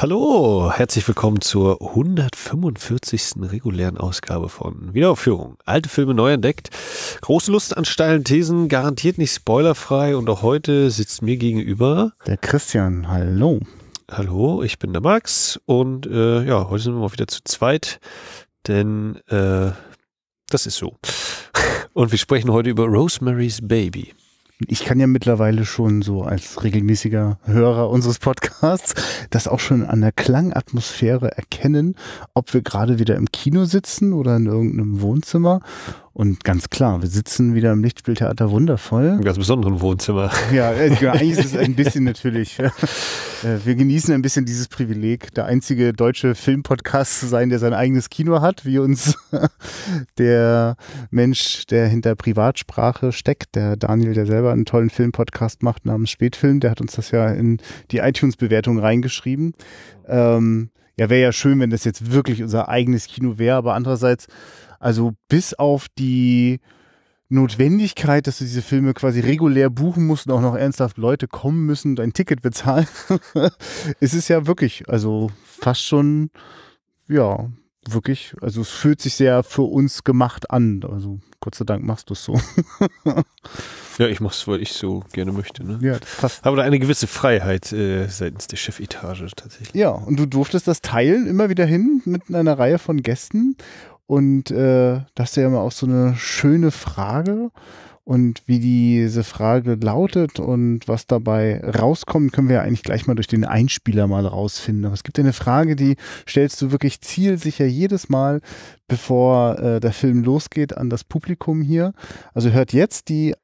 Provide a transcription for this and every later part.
Hallo, herzlich willkommen zur 145. regulären Ausgabe von Wiederaufführung. Alte Filme neu entdeckt. Große Lust an steilen Thesen, garantiert nicht spoilerfrei und auch heute sitzt mir gegenüber der Christian. Hallo. Hallo, ich bin der Max und äh, ja, heute sind wir mal wieder zu zweit, denn äh, das ist so. Und wir sprechen heute über Rosemary's Baby ich kann ja mittlerweile schon so als regelmäßiger Hörer unseres Podcasts das auch schon an der Klangatmosphäre erkennen, ob wir gerade wieder im Kino sitzen oder in irgendeinem Wohnzimmer und ganz klar, wir sitzen wieder im Lichtspieltheater wundervoll. Im ganz besonderen Wohnzimmer. Ja, äh, genau, eigentlich ist es ein bisschen natürlich. Äh, wir genießen ein bisschen dieses Privileg, der einzige deutsche Filmpodcast zu sein, der sein eigenes Kino hat, wie uns der Mensch, der hinter Privatsprache steckt, der Daniel, der selber einen tollen Filmpodcast macht namens Spätfilm, der hat uns das ja in die iTunes-Bewertung reingeschrieben. Ähm, ja, wäre ja schön, wenn das jetzt wirklich unser eigenes Kino wäre, aber andererseits also bis auf die Notwendigkeit, dass du diese Filme quasi regulär buchen musst und auch noch ernsthaft Leute kommen müssen und ein Ticket bezahlen, ist es ja wirklich, also fast schon, ja, wirklich, also es fühlt sich sehr für uns gemacht an. Also Gott sei Dank machst du es so. ja, ich mach's, weil ich so gerne möchte. Ne? Ja, passt. Aber da eine gewisse Freiheit äh, seitens der Chefetage tatsächlich. Ja, und du durftest das teilen immer wieder hin mit einer Reihe von Gästen. Und äh, das ist ja immer auch so eine schöne Frage. Und wie diese Frage lautet und was dabei rauskommt, können wir ja eigentlich gleich mal durch den Einspieler mal rausfinden. Aber es gibt ja eine Frage, die stellst du wirklich zielsicher jedes Mal, bevor äh, der Film losgeht, an das Publikum hier. Also hört jetzt die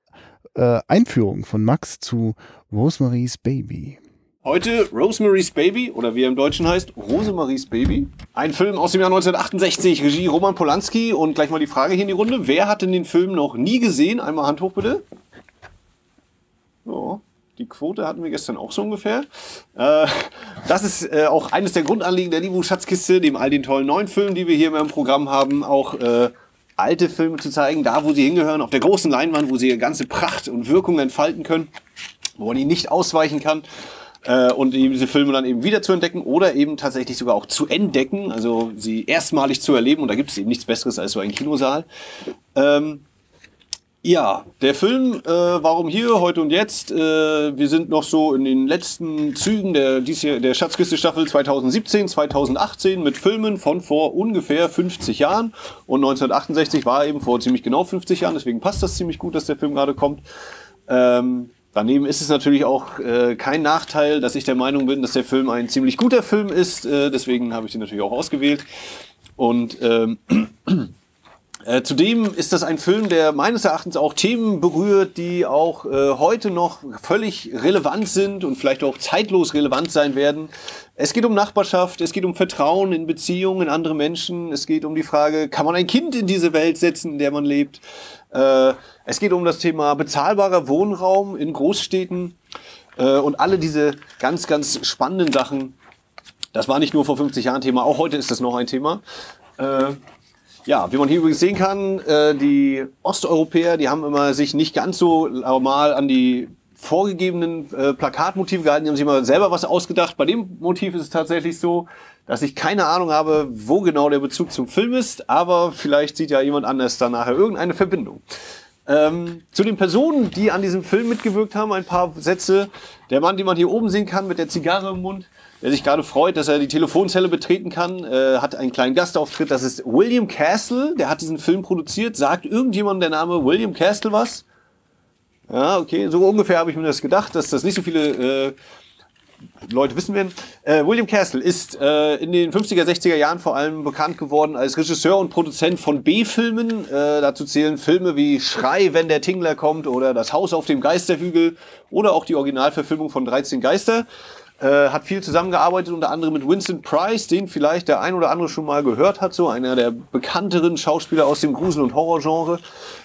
äh, Einführung von Max zu Rosemaries Baby. Heute Rosemary's Baby oder wie er im Deutschen heißt, Rosemaries Baby. Ein Film aus dem Jahr 1968, Regie Roman Polanski. Und gleich mal die Frage hier in die Runde. Wer hat denn den Film noch nie gesehen? Einmal Hand hoch bitte. Ja, die Quote hatten wir gestern auch so ungefähr. Äh, das ist äh, auch eines der Grundanliegen der Libu-Schatzkiste, neben all den tollen neuen Filmen, die wir hier im Programm haben, auch äh, alte Filme zu zeigen, da wo sie hingehören, auf der großen Leinwand, wo sie ihre ganze Pracht und Wirkung entfalten können, wo man ihnen nicht ausweichen kann äh, und diese Filme dann eben wieder zu entdecken oder eben tatsächlich sogar auch zu entdecken, also sie erstmalig zu erleben und da gibt es eben nichts Besseres als so einen Kinosaal. Ähm, ja, der Film, äh, warum hier, heute und jetzt, äh, wir sind noch so in den letzten Zügen der, dies der Schatzkiste Staffel 2017, 2018 mit Filmen von vor ungefähr 50 Jahren und 1968 war eben vor ziemlich genau 50 Jahren, deswegen passt das ziemlich gut, dass der Film gerade kommt. Ähm, Daneben ist es natürlich auch äh, kein Nachteil, dass ich der Meinung bin, dass der Film ein ziemlich guter Film ist. Äh, deswegen habe ich den natürlich auch ausgewählt. Und ähm, äh, zudem ist das ein Film, der meines Erachtens auch Themen berührt, die auch äh, heute noch völlig relevant sind und vielleicht auch zeitlos relevant sein werden. Es geht um Nachbarschaft, es geht um Vertrauen in Beziehungen, in andere Menschen, es geht um die Frage, kann man ein Kind in diese Welt setzen, in der man lebt? Äh, es geht um das Thema bezahlbarer Wohnraum in Großstädten äh, und alle diese ganz, ganz spannenden Sachen. Das war nicht nur vor 50 Jahren Thema, auch heute ist das noch ein Thema. Äh, ja, wie man hier übrigens sehen kann, die Osteuropäer, die haben immer sich nicht ganz so normal an die vorgegebenen Plakatmotive gehalten. Die haben sich immer selber was ausgedacht. Bei dem Motiv ist es tatsächlich so, dass ich keine Ahnung habe, wo genau der Bezug zum Film ist, aber vielleicht sieht ja jemand anders da nachher irgendeine Verbindung. Ähm, zu den Personen, die an diesem Film mitgewirkt haben, ein paar Sätze. Der Mann, den man hier oben sehen kann mit der Zigarre im Mund, der sich gerade freut, dass er die Telefonzelle betreten kann, äh, hat einen kleinen Gastauftritt. Das ist William Castle, der hat diesen Film produziert. Sagt irgendjemand der Name William Castle was? Ja, okay, so ungefähr habe ich mir das gedacht, dass das nicht so viele äh, Leute wissen wir. Äh, William Castle ist äh, in den 50er, 60er Jahren vor allem bekannt geworden als Regisseur und Produzent von B-Filmen. Äh, dazu zählen Filme wie Schrei, wenn der Tingler kommt oder Das Haus auf dem Geisterhügel oder auch die Originalverfilmung von 13 Geister. Äh, hat viel zusammengearbeitet, unter anderem mit Vincent Price, den vielleicht der ein oder andere schon mal gehört hat, so einer der bekannteren Schauspieler aus dem Grusel- und Horrorgenre.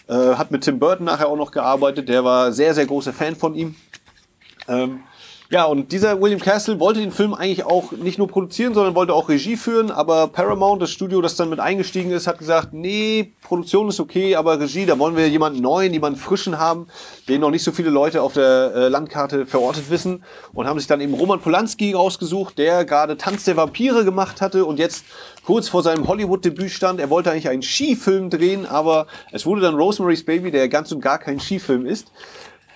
Äh, hat mit Tim Burton nachher auch noch gearbeitet, der war sehr, sehr großer Fan von ihm. Ähm, ja, und dieser William Castle wollte den Film eigentlich auch nicht nur produzieren, sondern wollte auch Regie führen, aber Paramount, das Studio, das dann mit eingestiegen ist, hat gesagt, nee, Produktion ist okay, aber Regie, da wollen wir jemanden neuen, jemanden frischen haben, den noch nicht so viele Leute auf der äh, Landkarte verortet wissen und haben sich dann eben Roman Polanski rausgesucht, der gerade Tanz der Vampire gemacht hatte und jetzt kurz vor seinem Hollywood-Debüt stand. Er wollte eigentlich einen Skifilm drehen, aber es wurde dann Rosemary's Baby, der ganz und gar kein Skifilm ist.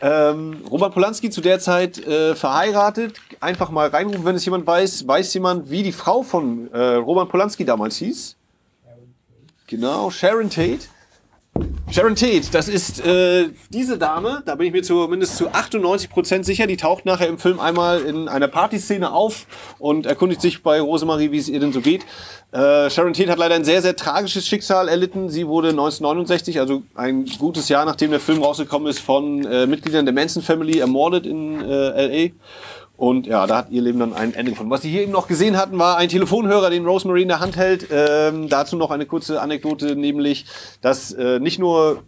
Ähm, Robert Polanski zu der Zeit äh, verheiratet. Einfach mal reinrufen, wenn es jemand weiß. Weiß jemand, wie die Frau von äh, Robert Polanski damals hieß? Sharon Tate. Genau, Sharon Tate. Sharon Tate, das ist äh, diese Dame, da bin ich mir zumindest zu 98% sicher, die taucht nachher im Film einmal in einer Partyszene auf und erkundigt sich bei Rosemarie, wie es ihr denn so geht. Äh, Sharon Tate hat leider ein sehr, sehr tragisches Schicksal erlitten. Sie wurde 1969, also ein gutes Jahr nachdem der Film rausgekommen ist, von äh, Mitgliedern der Manson Family ermordet in äh, L.A. Und ja, da hat ihr Leben dann ein Ende gefunden. Was Sie hier eben noch gesehen hatten, war ein Telefonhörer, den Rosemary in der Hand hält. Ähm, dazu noch eine kurze Anekdote, nämlich, dass äh, nicht nur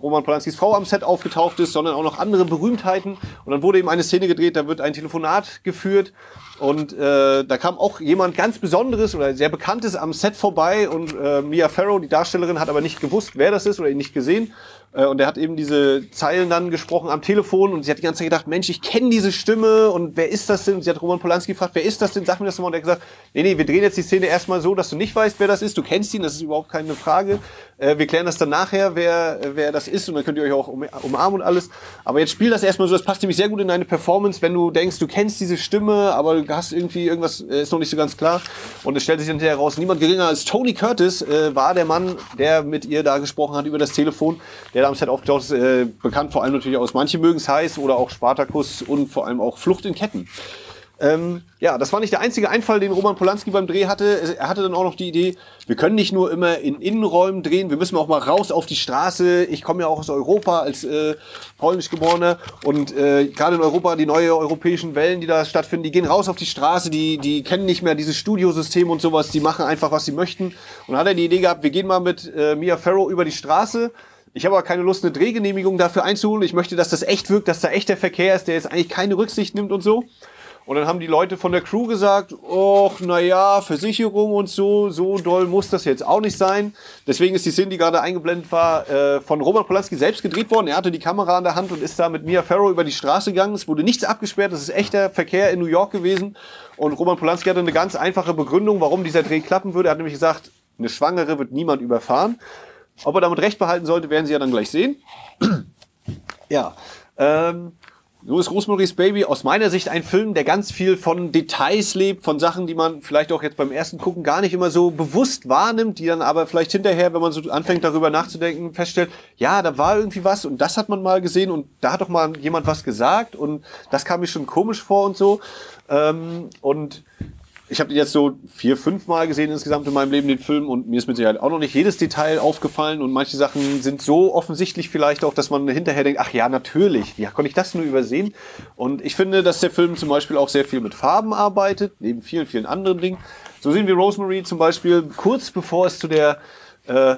Roman Polanskis Frau am Set aufgetaucht ist, sondern auch noch andere Berühmtheiten. Und dann wurde eben eine Szene gedreht, da wird ein Telefonat geführt und äh, da kam auch jemand ganz Besonderes oder sehr Bekanntes am Set vorbei und äh, Mia Farrow, die Darstellerin, hat aber nicht gewusst, wer das ist oder ihn nicht gesehen äh, und er hat eben diese Zeilen dann gesprochen am Telefon und sie hat die ganze Zeit gedacht, Mensch, ich kenne diese Stimme und wer ist das denn? Und sie hat Roman Polanski gefragt, wer ist das denn? Sag mir das mal. Und er hat gesagt, nee, nee, wir drehen jetzt die Szene erstmal so, dass du nicht weißt, wer das ist. Du kennst ihn, das ist überhaupt keine Frage. Äh, wir klären das dann nachher, wer, wer das ist und dann könnt ihr euch auch umarmen und alles. Aber jetzt spiel das erstmal so, das passt nämlich sehr gut in deine Performance, wenn du denkst, du kennst diese Stimme, aber du hast irgendwie irgendwas, äh, ist noch nicht so ganz klar. Und es stellt sich hinterher heraus, niemand geringer als Tony Curtis war der Mann, der mit ihr da gesprochen hat über das Telefon, der Darmstadt aufgetaucht ist, äh, bekannt vor allem natürlich aus Manche mögen's heiß oder auch Spartacus und vor allem auch Flucht in Ketten. Ähm, ja, das war nicht der einzige Einfall, den Roman Polanski beim Dreh hatte. Er hatte dann auch noch die Idee, wir können nicht nur immer in Innenräumen drehen, wir müssen auch mal raus auf die Straße. Ich komme ja auch aus Europa als äh, polnisch geborener und äh, gerade in Europa die neue europäischen Wellen, die da stattfinden, die gehen raus auf die Straße, die, die kennen nicht mehr dieses Studiosystem und sowas, die machen einfach, was sie möchten. Und dann hat er die Idee gehabt, wir gehen mal mit äh, Mia Farrow über die Straße ich habe aber keine Lust, eine Drehgenehmigung dafür einzuholen. Ich möchte, dass das echt wirkt, dass da echt der Verkehr ist, der jetzt eigentlich keine Rücksicht nimmt und so. Und dann haben die Leute von der Crew gesagt, och, naja, Versicherung und so, so doll muss das jetzt auch nicht sein. Deswegen ist die Szene, die gerade eingeblendet war, äh, von Robert Polanski selbst gedreht worden. Er hatte die Kamera in der Hand und ist da mit Mia Farrow über die Straße gegangen. Es wurde nichts abgesperrt, das ist echter Verkehr in New York gewesen. Und Roman Polanski hatte eine ganz einfache Begründung, warum dieser Dreh klappen würde. Er hat nämlich gesagt, eine Schwangere wird niemand überfahren. Ob er damit recht behalten sollte, werden Sie ja dann gleich sehen. ja. Ähm, so ist Rosemary's Baby aus meiner Sicht ein Film, der ganz viel von Details lebt, von Sachen, die man vielleicht auch jetzt beim ersten Gucken gar nicht immer so bewusst wahrnimmt, die dann aber vielleicht hinterher, wenn man so anfängt darüber nachzudenken, feststellt, ja, da war irgendwie was und das hat man mal gesehen und da hat doch mal jemand was gesagt und das kam mir schon komisch vor und so. Ähm, und ich habe den jetzt so vier, fünf Mal gesehen insgesamt in meinem Leben, den Film, und mir ist mit Sicherheit auch noch nicht jedes Detail aufgefallen und manche Sachen sind so offensichtlich vielleicht auch, dass man hinterher denkt, ach ja, natürlich, ja, konnte ich das nur übersehen? Und ich finde, dass der Film zum Beispiel auch sehr viel mit Farben arbeitet, neben vielen, vielen anderen Dingen. So sehen wir Rosemary zum Beispiel kurz bevor es zu der äh,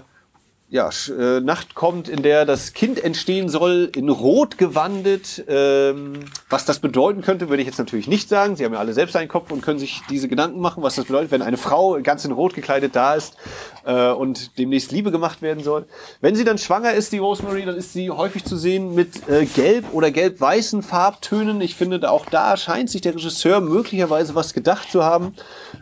ja, äh, Nacht kommt, in der das Kind entstehen soll, in Rot gewandet. Ähm, was das bedeuten könnte, würde ich jetzt natürlich nicht sagen. Sie haben ja alle selbst einen Kopf und können sich diese Gedanken machen, was das bedeutet, wenn eine Frau ganz in Rot gekleidet da ist äh, und demnächst Liebe gemacht werden soll. Wenn sie dann schwanger ist, die Rosemary, dann ist sie häufig zu sehen mit äh, gelb oder gelb-weißen Farbtönen. Ich finde, auch da scheint sich der Regisseur möglicherweise was gedacht zu haben.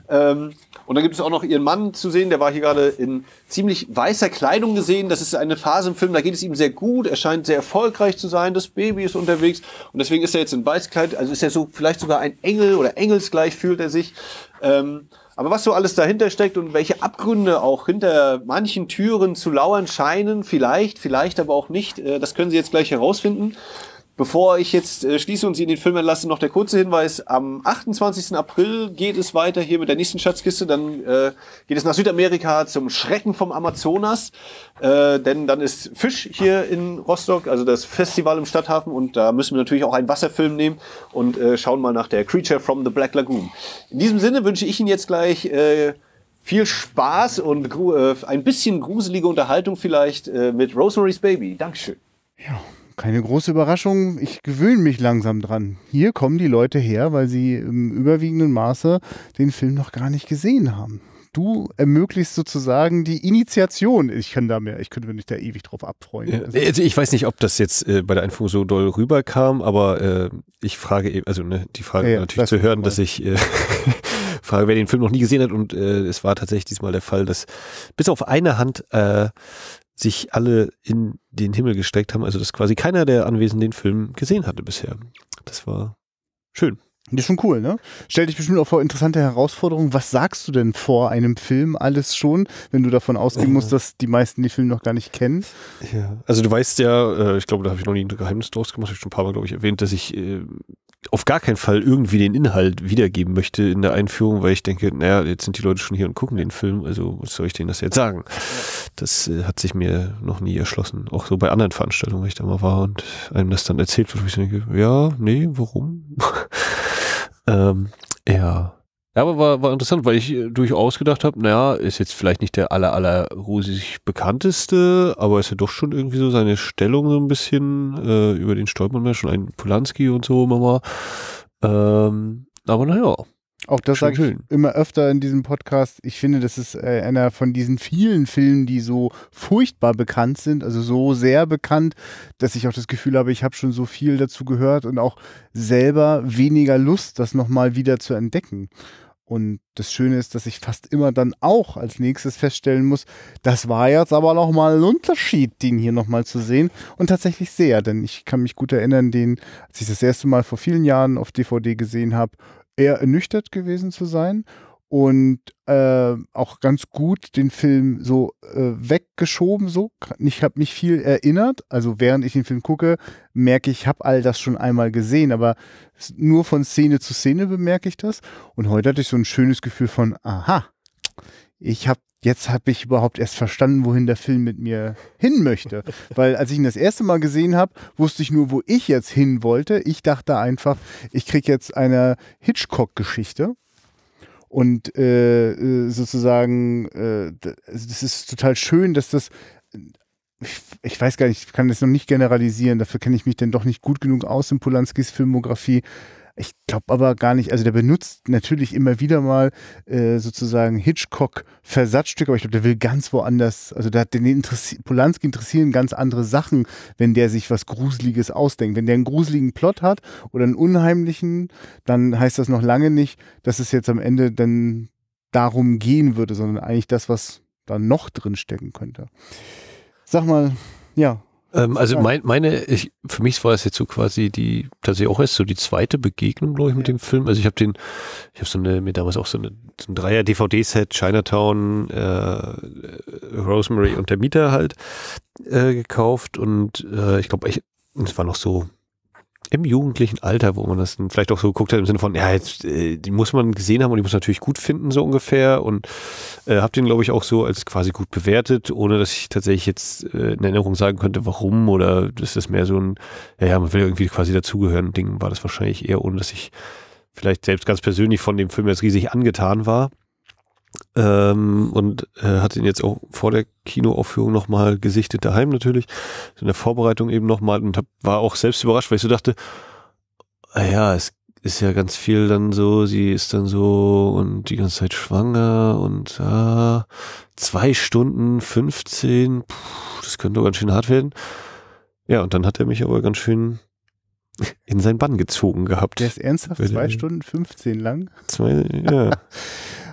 Ähm, und dann gibt es auch noch ihren Mann zu sehen, der war hier gerade in ziemlich weißer Kleidung gesehen. Das ist eine Phase im Film, da geht es ihm sehr gut, er scheint sehr erfolgreich zu sein, das Baby ist unterwegs und deswegen ist er jetzt in Weißkleid, also ist er so vielleicht sogar ein Engel oder engelsgleich fühlt er sich. Ähm, aber was so alles dahinter steckt und welche Abgründe auch hinter manchen Türen zu lauern scheinen, vielleicht, vielleicht aber auch nicht, äh, das können Sie jetzt gleich herausfinden. Bevor ich jetzt äh, schließe und Sie in den Film entlasse, noch der kurze Hinweis. Am 28. April geht es weiter hier mit der nächsten Schatzkiste. Dann äh, geht es nach Südamerika zum Schrecken vom Amazonas. Äh, denn dann ist Fisch hier in Rostock, also das Festival im Stadthafen. Und da müssen wir natürlich auch einen Wasserfilm nehmen und äh, schauen mal nach der Creature from the Black Lagoon. In diesem Sinne wünsche ich Ihnen jetzt gleich... Äh, viel Spaß und äh, ein bisschen gruselige Unterhaltung vielleicht äh, mit Rosemary's Baby. Dankeschön. Ja keine große Überraschung. Ich gewöhne mich langsam dran. Hier kommen die Leute her, weil sie im überwiegenden Maße den Film noch gar nicht gesehen haben. Du ermöglichst sozusagen die Initiation. Ich kann da mehr, ich könnte mich da ewig drauf abfreuen. Ja, also ich weiß nicht, ob das jetzt äh, bei der Einführung so doll rüberkam, aber äh, ich frage eben, also ne, die Frage ja, natürlich zu hören, dass ich äh, Frage, wer den Film noch nie gesehen hat. Und äh, es war tatsächlich diesmal der Fall, dass bis auf eine Hand äh, sich alle in den Himmel gesteckt haben. Also dass quasi keiner der Anwesenden den Film gesehen hatte bisher. Das war schön. Das ist schon cool, ne? Stell dich bestimmt auch vor interessante Herausforderungen. Was sagst du denn vor einem Film alles schon, wenn du davon ausgehen musst, oh. dass die meisten den Film noch gar nicht kennen? Ja, also du weißt ja, äh, ich glaube, da habe ich noch nie ein Geheimnis draus gemacht, habe ich schon ein paar Mal, glaube ich, erwähnt, dass ich äh, auf gar keinen Fall irgendwie den Inhalt wiedergeben möchte in der Einführung, weil ich denke, naja, jetzt sind die Leute schon hier und gucken den Film, also was soll ich denen das jetzt sagen? Das äh, hat sich mir noch nie erschlossen. Auch so bei anderen Veranstaltungen, wo ich da mal war und einem das dann erzählt wird, wo ich denke, ja, nee, warum? ähm, ja. Ja, aber war, war interessant, weil ich äh, durchaus gedacht habe, naja, ist jetzt vielleicht nicht der aller, aller rosig bekannteste, aber ist ja doch schon irgendwie so seine Stellung so ein bisschen, äh, über den stolpern wir schon, ein Polanski und so immer mal. Ähm, aber naja. Auch das sage ich schön. immer öfter in diesem Podcast. Ich finde, das ist äh, einer von diesen vielen Filmen, die so furchtbar bekannt sind, also so sehr bekannt, dass ich auch das Gefühl habe, ich habe schon so viel dazu gehört und auch selber weniger Lust, das nochmal wieder zu entdecken. Und das Schöne ist, dass ich fast immer dann auch als nächstes feststellen muss, das war jetzt aber nochmal ein Unterschied, den hier nochmal zu sehen. Und tatsächlich sehr, denn ich kann mich gut erinnern, den, als ich das erste Mal vor vielen Jahren auf DVD gesehen habe, eher ernüchtert gewesen zu sein und äh, auch ganz gut den Film so äh, weggeschoben. So, ich habe mich viel erinnert. Also während ich den Film gucke, merke ich, ich habe all das schon einmal gesehen, aber nur von Szene zu Szene bemerke ich das. Und heute hatte ich so ein schönes Gefühl von, aha, ich habe jetzt habe ich überhaupt erst verstanden, wohin der Film mit mir hin möchte. Weil als ich ihn das erste Mal gesehen habe, wusste ich nur, wo ich jetzt hin wollte. Ich dachte einfach, ich kriege jetzt eine Hitchcock-Geschichte und äh, äh, sozusagen, äh, also das ist total schön, dass das ich, ich, weiß gar nicht, ich kann das noch nicht generalisieren, dafür kenne ich mich denn doch nicht gut genug aus in Polanskis Filmografie, ich glaube aber gar nicht, also der benutzt natürlich immer wieder mal äh, sozusagen Hitchcock-Versatzstücke, aber ich glaube, der will ganz woanders, also da hat den Interessi Polanski interessieren ganz andere Sachen, wenn der sich was Gruseliges ausdenkt. Wenn der einen gruseligen Plot hat oder einen unheimlichen, dann heißt das noch lange nicht, dass es jetzt am Ende dann darum gehen würde, sondern eigentlich das, was da noch drin stecken könnte. Sag mal, ja, ähm, also mein, meine, ich, für mich war es jetzt so quasi die, tatsächlich auch erst so die zweite Begegnung, glaube ich, mit ja. dem Film. Also ich habe den, ich habe so eine, mir damals auch so, eine, so ein Dreier-DVD-Set, Chinatown, äh, Rosemary und der Mieter halt äh, gekauft und äh, ich glaube, ich, es war noch so im jugendlichen Alter, wo man das vielleicht auch so geguckt hat im Sinne von, ja, jetzt äh, die muss man gesehen haben und die muss man natürlich gut finden, so ungefähr. Und äh, habe den, glaube ich, auch so als quasi gut bewertet, ohne dass ich tatsächlich jetzt äh, in Erinnerung sagen könnte, warum oder das ist mehr so ein, ja, ja, man will irgendwie quasi dazugehören. Ding war das wahrscheinlich eher, ohne dass ich vielleicht selbst ganz persönlich von dem Film jetzt riesig angetan war. Ähm, und äh, hat ihn jetzt auch vor der Kinoaufführung nochmal gesichtet, daheim natürlich, in der Vorbereitung eben nochmal und hab, war auch selbst überrascht, weil ich so dachte, ah ja, es ist ja ganz viel dann so, sie ist dann so und die ganze Zeit schwanger und ah, zwei Stunden 15, puh, das könnte ganz schön hart werden. Ja, und dann hat er mich aber ganz schön in seinen Bann gezogen gehabt. Der ist ernsthaft zwei Stunden 15 lang? Zwei, ja.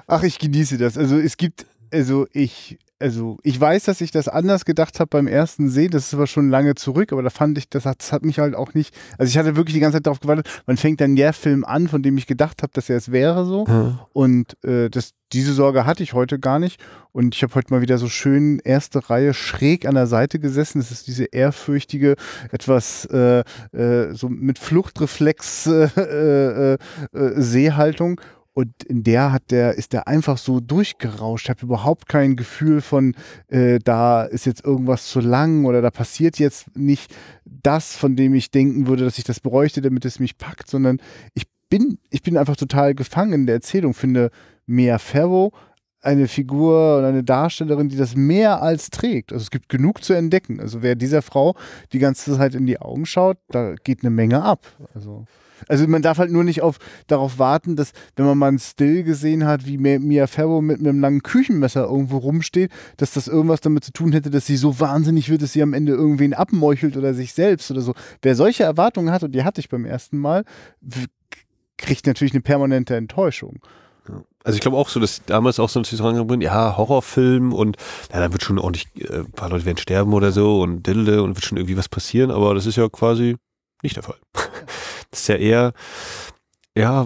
Ach, ich genieße das. Also es gibt, also ich, also ich weiß, dass ich das anders gedacht habe beim ersten Sehen, das ist aber schon lange zurück, aber da fand ich, das hat, das hat mich halt auch nicht, also ich hatte wirklich die ganze Zeit darauf gewartet, man fängt dann der Film an, von dem ich gedacht habe, dass er es wäre so mhm. und äh, das, diese Sorge hatte ich heute gar nicht und ich habe heute mal wieder so schön erste Reihe schräg an der Seite gesessen, das ist diese ehrfürchtige, etwas äh, äh, so mit Fluchtreflex äh, äh, äh, Sehhaltung und in der hat der, ist der einfach so durchgerauscht. Ich habe überhaupt kein Gefühl von, äh, da ist jetzt irgendwas zu lang oder da passiert jetzt nicht das, von dem ich denken würde, dass ich das bräuchte, damit es mich packt, sondern ich bin, ich bin einfach total gefangen in der Erzählung. Finde Mia Ferro eine Figur und eine Darstellerin, die das mehr als trägt. Also es gibt genug zu entdecken. Also wer dieser Frau die ganze Zeit in die Augen schaut, da geht eine Menge ab. Also. Also man darf halt nur nicht auf, darauf warten, dass, wenn man mal einen Still gesehen hat, wie Mia Farrow mit einem langen Küchenmesser irgendwo rumsteht, dass das irgendwas damit zu tun hätte, dass sie so wahnsinnig wird, dass sie am Ende irgendwen abmeuchelt oder sich selbst oder so. Wer solche Erwartungen hat, und die hatte ich beim ersten Mal, kriegt natürlich eine permanente Enttäuschung. Also ich glaube auch so, dass damals auch so ein Zusammenhang bin, ja, Horrorfilm und na, da wird schon ordentlich, äh, ein paar Leute werden sterben oder so und Dilde und wird schon irgendwie was passieren, aber das ist ja quasi nicht der Fall. Ja. Das ist ja eher, ja,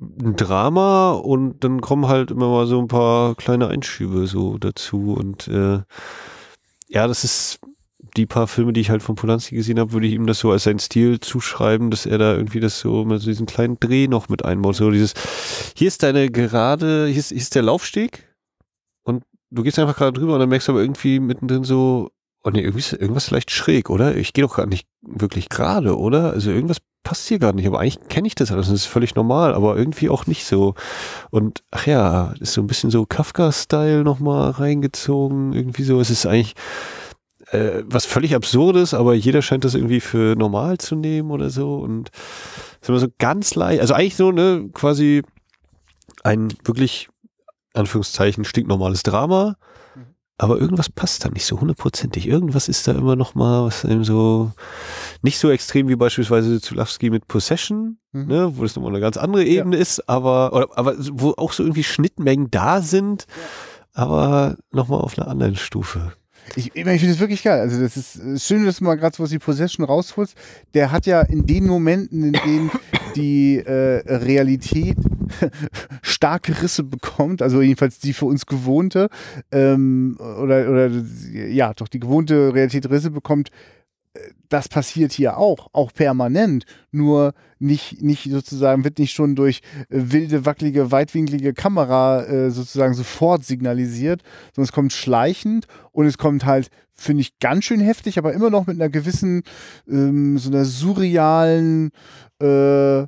ein Drama und dann kommen halt immer mal so ein paar kleine Einschübe so dazu und äh, ja, das ist die paar Filme, die ich halt von Polanski gesehen habe, würde ich ihm das so als seinen Stil zuschreiben, dass er da irgendwie das so mit so diesen kleinen Dreh noch mit einbaut. So dieses, hier ist deine gerade, hier ist, hier ist der Laufsteg und du gehst einfach gerade drüber und dann merkst du aber irgendwie mittendrin so, oh nee, irgendwie ist irgendwas vielleicht schräg, oder? Ich gehe doch gerade nicht wirklich gerade, oder? Also irgendwas passt hier gar nicht, aber eigentlich kenne ich das alles das ist völlig normal, aber irgendwie auch nicht so. Und ach ja, ist so ein bisschen so Kafka-Style nochmal reingezogen, irgendwie so. Es ist eigentlich äh, was völlig Absurdes, aber jeder scheint das irgendwie für normal zu nehmen oder so. Und es ist immer so ganz leicht, also eigentlich so, ne, quasi ein wirklich, Anführungszeichen, stinknormales Drama aber irgendwas passt da nicht so hundertprozentig. Irgendwas ist da immer noch mal, was eben so nicht so extrem wie beispielsweise Zulawski mit Possession, mhm. ne, wo das nochmal eine ganz andere Ebene ja. ist, aber oder, aber wo auch so irgendwie Schnittmengen da sind, ja. aber nochmal auf einer anderen Stufe. Ich, ich finde das wirklich geil. Also das ist schön, dass du mal gerade so was die Possession rausholst. Der hat ja in den Momenten, in denen die äh, Realität starke Risse bekommt, also jedenfalls die für uns gewohnte ähm, oder, oder ja, doch die gewohnte Realität Risse bekommt, äh, das passiert hier auch, auch permanent. Nur nicht, nicht sozusagen, wird nicht schon durch äh, wilde, wackelige, weitwinklige Kamera äh, sozusagen sofort signalisiert, sondern es kommt schleichend und es kommt halt, finde ich, ganz schön heftig, aber immer noch mit einer gewissen, ähm, so einer surrealen, äh,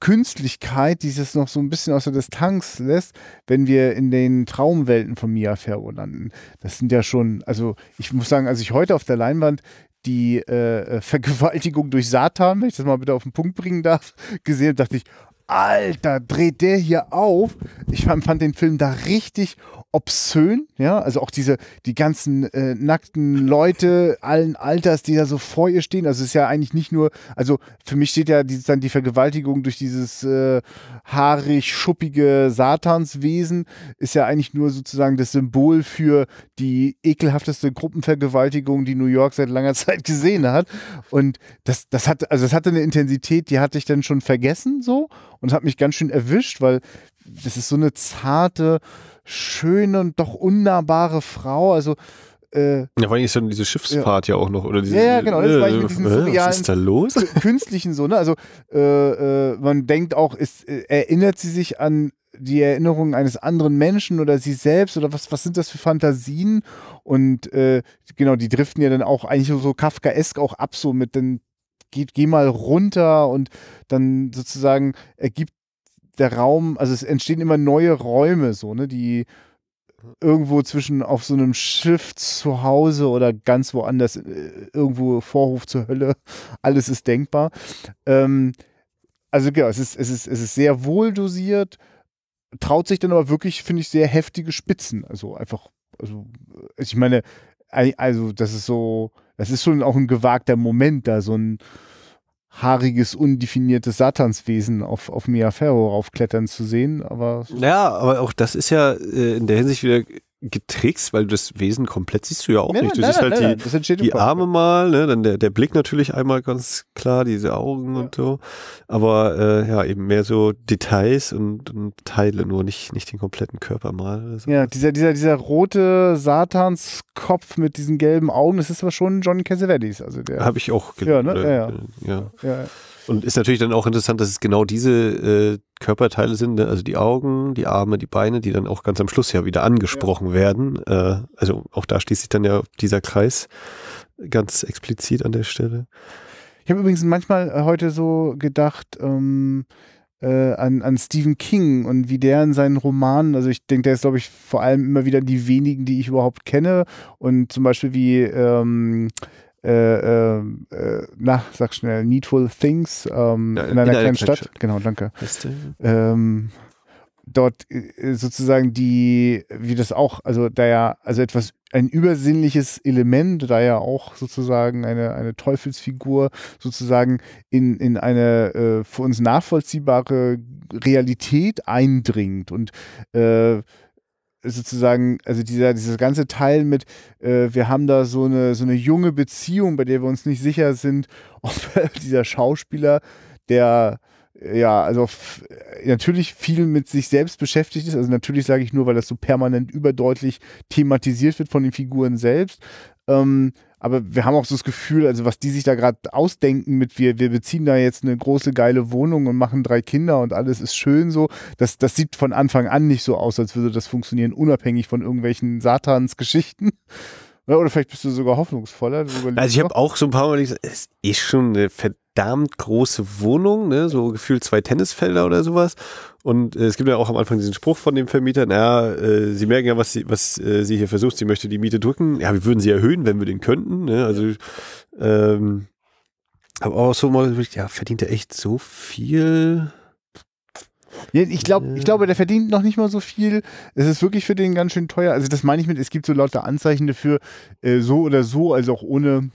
Künstlichkeit, die es noch so ein bisschen aus der Distanz lässt, wenn wir in den Traumwelten von Mia Ferro landen. Das sind ja schon, also ich muss sagen, als ich heute auf der Leinwand die äh, äh, Vergewaltigung durch Satan, wenn ich das mal bitte auf den Punkt bringen darf, gesehen, habe, dachte ich, Alter, dreht der hier auf? Ich fand den Film da richtig obszön, ja, also auch diese, die ganzen äh, nackten Leute allen Alters, die da so vor ihr stehen, also es ist ja eigentlich nicht nur, also für mich steht ja die, dann die Vergewaltigung durch dieses äh, haarig-schuppige Satanswesen, ist ja eigentlich nur sozusagen das Symbol für die ekelhafteste Gruppenvergewaltigung, die New York seit langer Zeit gesehen hat und das, das hat, also das hatte eine Intensität, die hatte ich dann schon vergessen so und hat mich ganz schön erwischt, weil das ist so eine zarte, schöne und doch unnahbare Frau. Also äh, ja, vor allem ist ja diese Schiffsfahrt ja, ja auch noch. Oder diese, ja, genau. Das war ich mit äh, diesen äh, was ist da los? künstlichen so, ne? Also äh, äh, man denkt auch, ist, äh, erinnert sie sich an die Erinnerungen eines anderen Menschen oder sie selbst oder was, was sind das für Fantasien? Und äh, genau, die driften ja dann auch eigentlich so Kafkaesk auch ab, so mit den geh, geh mal runter und dann sozusagen ergibt der Raum, also es entstehen immer neue Räume, so, ne, die irgendwo zwischen auf so einem Schiff zu Hause oder ganz woanders, äh, irgendwo Vorhof zur Hölle, alles ist denkbar. Ähm, also genau, es ist, es, ist, es ist sehr wohl dosiert, traut sich dann aber wirklich, finde ich, sehr heftige Spitzen. Also einfach, also ich meine, also das ist so, das ist schon auch ein gewagter Moment, da so ein haariges, undefiniertes Satanswesen auf, auf Mia Ferro raufklettern zu sehen, aber. Ja, aber auch das ist ja äh, in der Hinsicht wieder getrickst, weil das Wesen komplett siehst du ja auch nein, nicht. Du nein, siehst nein, halt die, die Arme mal, ne? dann der, der Blick natürlich einmal ganz klar, diese Augen ja. und so. Aber äh, ja, eben mehr so Details und, und, Teile, nur nicht, nicht den kompletten Körper mal. So. Ja, dieser, dieser, dieser rote Satanskopf mit diesen gelben Augen, das ist aber schon John Cassavetes. Also der. Habe ich auch gelesen. Ja, ne? ja, ja. ja. ja. Und ist natürlich dann auch interessant, dass es genau diese äh, Körperteile sind, ne? also die Augen, die Arme, die Beine, die dann auch ganz am Schluss ja wieder angesprochen ja. werden. Äh, also auch da schließt sich dann ja dieser Kreis ganz explizit an der Stelle. Ich habe übrigens manchmal äh, heute so gedacht, ähm, äh, an, an Stephen King und wie der in seinen Romanen, also ich denke, der ist, glaube ich, vor allem immer wieder die wenigen, die ich überhaupt kenne und zum Beispiel wie ähm, äh, ähm, äh, na, sag schnell, Needful Things ähm, ja, in, in einer kleinen Stadt. Stadt. Genau, danke. Ähm, dort äh, sozusagen die, wie das auch, also da ja, also etwas, ein übersinnliches Element, da ja auch sozusagen eine, eine Teufelsfigur sozusagen in, in eine äh, für uns nachvollziehbare Realität eindringt und äh, sozusagen, also dieser, dieses ganze Teil mit, äh, wir haben da so eine, so eine junge Beziehung, bei der wir uns nicht sicher sind, ob dieser Schauspieler, der ja, also natürlich viel mit sich selbst beschäftigt ist. Also natürlich sage ich nur, weil das so permanent überdeutlich thematisiert wird von den Figuren selbst. Ähm, aber wir haben auch so das Gefühl, also was die sich da gerade ausdenken mit wir, wir beziehen da jetzt eine große geile Wohnung und machen drei Kinder und alles ist schön so, das, das sieht von Anfang an nicht so aus, als würde das funktionieren, unabhängig von irgendwelchen Satans-Geschichten. Oder vielleicht bist du sogar hoffnungsvoller. also ich habe auch so ein paar Mal gesagt, es ist schon eine verdammt verdammt große Wohnung, ne? so gefühlt zwei Tennisfelder oder sowas. Und äh, es gibt ja auch am Anfang diesen Spruch von dem Vermieter, naja, äh, sie merken ja, was sie, was äh, sie hier versucht, sie möchte die Miete drücken. Ja, wir würden sie erhöhen, wenn wir den könnten. Ne? Also ähm, habe auch so mal ja, verdient er echt so viel? Ich, glaube, ich glaube, der verdient noch nicht mal so viel. Es ist wirklich für den ganz schön teuer. Also das meine ich mit, es gibt so lauter Anzeichen dafür, äh, so oder so, also auch ohne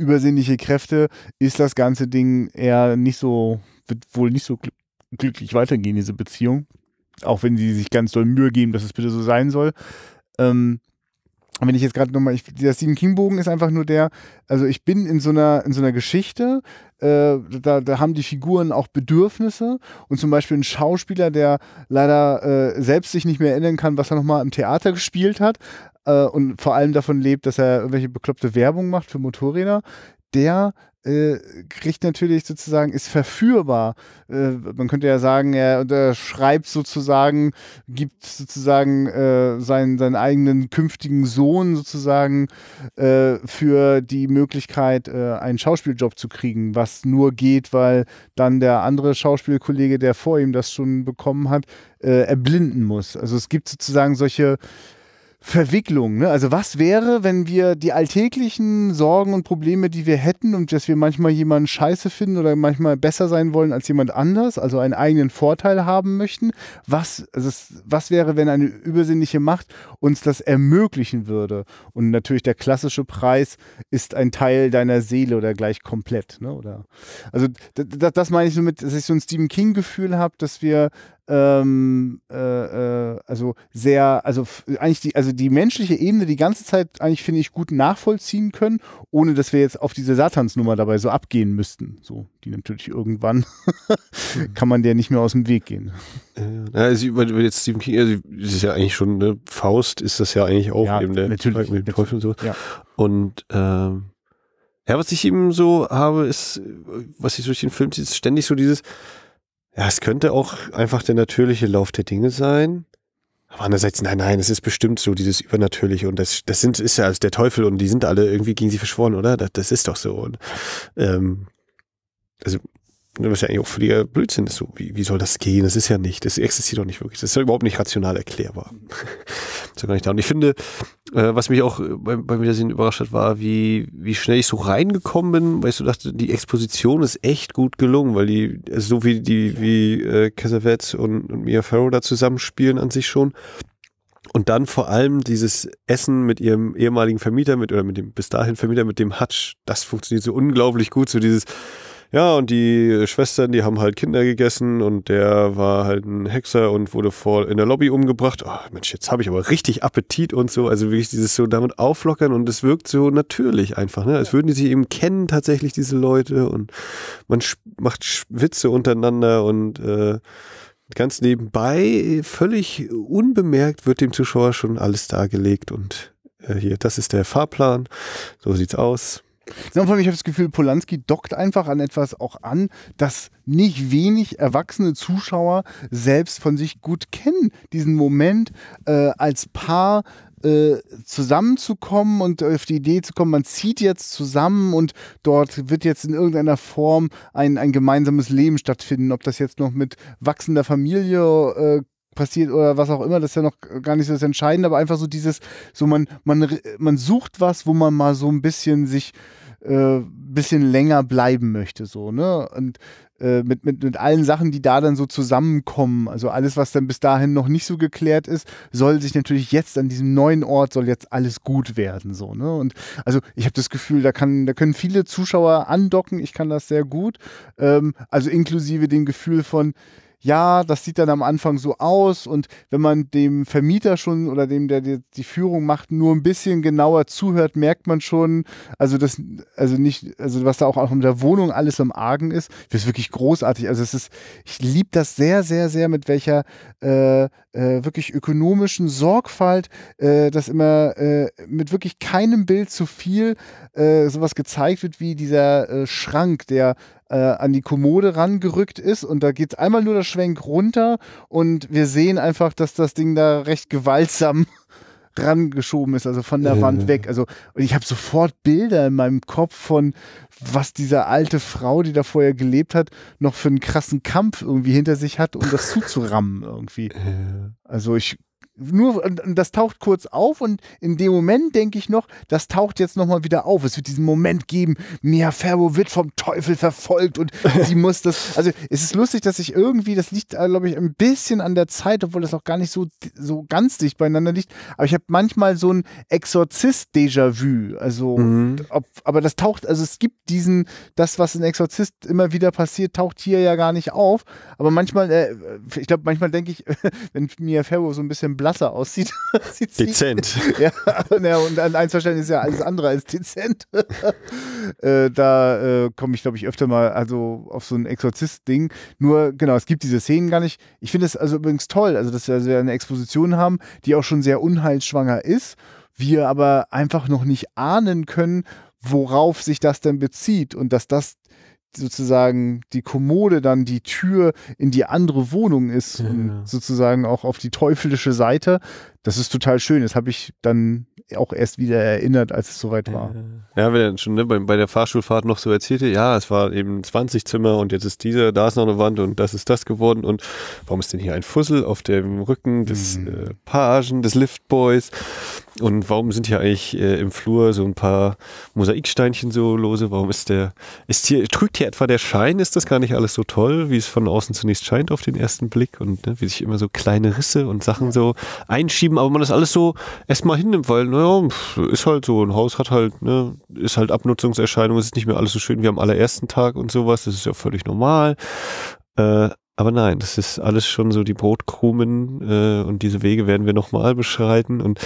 übersinnliche Kräfte, ist das ganze Ding eher nicht so, wird wohl nicht so gl glücklich weitergehen, diese Beziehung. Auch wenn sie sich ganz doll Mühe geben, dass es bitte so sein soll. Ähm, wenn ich jetzt gerade nochmal, der Stephen King-Bogen ist einfach nur der, also ich bin in so einer, in so einer Geschichte, äh, da, da haben die Figuren auch Bedürfnisse und zum Beispiel ein Schauspieler, der leider äh, selbst sich nicht mehr erinnern kann, was er nochmal im Theater gespielt hat, äh, und vor allem davon lebt, dass er irgendwelche bekloppte Werbung macht für Motorräder, der äh, kriegt natürlich sozusagen, ist verführbar. Äh, man könnte ja sagen, er schreibt sozusagen, gibt sozusagen äh, seinen, seinen eigenen künftigen Sohn sozusagen äh, für die Möglichkeit, einen Schauspieljob zu kriegen, was nur geht, weil dann der andere Schauspielkollege, der vor ihm das schon bekommen hat, erblinden muss. Also es gibt sozusagen solche Verwicklung. Ne? Also was wäre, wenn wir die alltäglichen Sorgen und Probleme, die wir hätten und dass wir manchmal jemanden scheiße finden oder manchmal besser sein wollen als jemand anders, also einen eigenen Vorteil haben möchten, was, also was wäre, wenn eine übersinnliche Macht uns das ermöglichen würde? Und natürlich der klassische Preis ist ein Teil deiner Seele oder gleich komplett. Ne? Oder, also das meine ich nur mit, dass ich so ein Stephen King-Gefühl habe, dass wir ähm, äh, äh, also sehr, also eigentlich die, also die menschliche Ebene die ganze Zeit eigentlich finde ich gut nachvollziehen können, ohne dass wir jetzt auf diese Satansnummer dabei so abgehen müssten. So, die natürlich irgendwann mhm. kann man der nicht mehr aus dem Weg gehen. Ja, also über, jetzt Stephen King, also das ist ja eigentlich schon eine Faust, ist das ja eigentlich auch ja, eben der ne? natürlich, mit dem Teufel und so. Ja. Und ähm, ja, was ich eben so habe, ist, was ich durch den Film ziehe, ist ständig so dieses, ja, es könnte auch einfach der natürliche Lauf der Dinge sein. Aber andererseits, nein, nein, es ist bestimmt so, dieses Übernatürliche und das, das sind, ist ja also der Teufel und die sind alle irgendwie gegen sie verschworen, oder? Das, das ist doch so. Und, ähm, also, ne, was ja eigentlich auch völliger äh, Blödsinn ist, so, wie, wie soll das gehen? Das ist ja nicht, das existiert doch nicht wirklich. Das ist ja überhaupt nicht rational erklärbar ist ja gar nicht da. Und ich finde, äh, was mich auch bei, beim Wiedersehen überrascht hat, war, wie, wie schnell ich so reingekommen bin, weil ich so dachte, die Exposition ist echt gut gelungen, weil die, also so wie die, wie äh, und, und Mia Farrow da zusammenspielen an sich schon. Und dann vor allem dieses Essen mit ihrem ehemaligen Vermieter, mit, oder mit dem bis dahin Vermieter, mit dem Hutch, das funktioniert so unglaublich gut, so dieses, ja, und die Schwestern, die haben halt Kinder gegessen und der war halt ein Hexer und wurde vor in der Lobby umgebracht. Oh, Mensch, jetzt habe ich aber richtig Appetit und so. Also wirklich dieses so damit auflockern und es wirkt so natürlich einfach, ne? Als würden die sich eben kennen, tatsächlich diese Leute und man macht Witze untereinander und äh, ganz nebenbei, völlig unbemerkt wird dem Zuschauer schon alles dargelegt und äh, hier, das ist der Fahrplan, so sieht's aus ich habe das Gefühl, Polanski dockt einfach an etwas auch an, das nicht wenig erwachsene Zuschauer selbst von sich gut kennen. Diesen Moment äh, als Paar äh, zusammenzukommen und auf die Idee zu kommen, man zieht jetzt zusammen und dort wird jetzt in irgendeiner Form ein, ein gemeinsames Leben stattfinden. Ob das jetzt noch mit wachsender Familie äh, passiert oder was auch immer, das ist ja noch gar nicht so das Entscheidende, aber einfach so dieses, so man, man, man sucht was, wo man mal so ein bisschen sich äh, bisschen länger bleiben möchte, so, ne? Und äh, mit, mit, mit allen Sachen, die da dann so zusammenkommen, also alles, was dann bis dahin noch nicht so geklärt ist, soll sich natürlich jetzt an diesem neuen Ort, soll jetzt alles gut werden, so, ne? Und also ich habe das Gefühl, da, kann, da können viele Zuschauer andocken, ich kann das sehr gut, ähm, also inklusive dem Gefühl von, ja, das sieht dann am Anfang so aus und wenn man dem Vermieter schon oder dem, der die, die Führung macht, nur ein bisschen genauer zuhört, merkt man schon, also das, also nicht, also was da auch, in der Wohnung alles im Argen ist, das ist wirklich großartig. Also es ist, ich liebe das sehr, sehr, sehr, mit welcher äh, äh, wirklich ökonomischen Sorgfalt, äh, dass immer äh, mit wirklich keinem Bild zu viel äh, sowas gezeigt wird wie dieser äh, Schrank, der äh, an die Kommode rangerückt ist und da geht es einmal nur der Schwenk runter und wir sehen einfach, dass das Ding da recht gewaltsam rangeschoben ist, also von der äh. Wand weg. Also, und ich habe sofort Bilder in meinem Kopf von, was diese alte Frau, die da vorher gelebt hat, noch für einen krassen Kampf irgendwie hinter sich hat, um das zuzurammen irgendwie. Äh. Also ich nur das taucht kurz auf und in dem Moment denke ich noch, das taucht jetzt nochmal wieder auf. Es wird diesen Moment geben, Mia Farrow wird vom Teufel verfolgt und sie muss das. Also es ist lustig, dass ich irgendwie, das liegt, äh, glaube ich, ein bisschen an der Zeit, obwohl das auch gar nicht so, so ganz dicht beieinander liegt. Aber ich habe manchmal so ein Exorzist-Déjà-vu. Also, mhm. ob, aber das taucht, also es gibt diesen, das, was in Exorzist immer wieder passiert, taucht hier ja gar nicht auf. Aber manchmal, äh, ich glaube, manchmal denke ich, wenn Mia Farrow so ein bisschen blass blasser aussieht. dezent. ja, na, und an Einverständnis ist ja alles andere als dezent. äh, da äh, komme ich, glaube ich, öfter mal also auf so ein Exorzist-Ding. Nur, genau, es gibt diese Szenen gar nicht. Ich finde es also übrigens toll, also dass wir also eine Exposition haben, die auch schon sehr unheilschwanger ist, wir aber einfach noch nicht ahnen können, worauf sich das denn bezieht und dass das sozusagen die Kommode dann die Tür in die andere Wohnung ist ja. und sozusagen auch auf die teuflische Seite. Das ist total schön. Das habe ich dann auch erst wieder erinnert, als es soweit war. Ja, wenn er schon ne, bei, bei, der Fahrschulfahrt noch so erzählte, ja, es war eben 20 Zimmer und jetzt ist dieser, da ist noch eine Wand und das ist das geworden und warum ist denn hier ein Fussel auf dem Rücken des mhm. äh, Pagen, des Liftboys und warum sind hier eigentlich äh, im Flur so ein paar Mosaiksteinchen so lose, warum ist der, ist hier, trügt hier etwa der Schein, ist das gar nicht alles so toll, wie es von außen zunächst scheint auf den ersten Blick und ne, wie sich immer so kleine Risse und Sachen so einschieben, aber man das alles so erstmal hinnimmt, weil ne, naja, ist halt so, ein Haus hat halt, ne, ist halt Abnutzungserscheinung, es ist nicht mehr alles so schön wie am allerersten Tag und sowas, das ist ja völlig normal. Äh, aber nein, das ist alles schon so die Brotkrumen äh, und diese Wege werden wir nochmal beschreiten. Und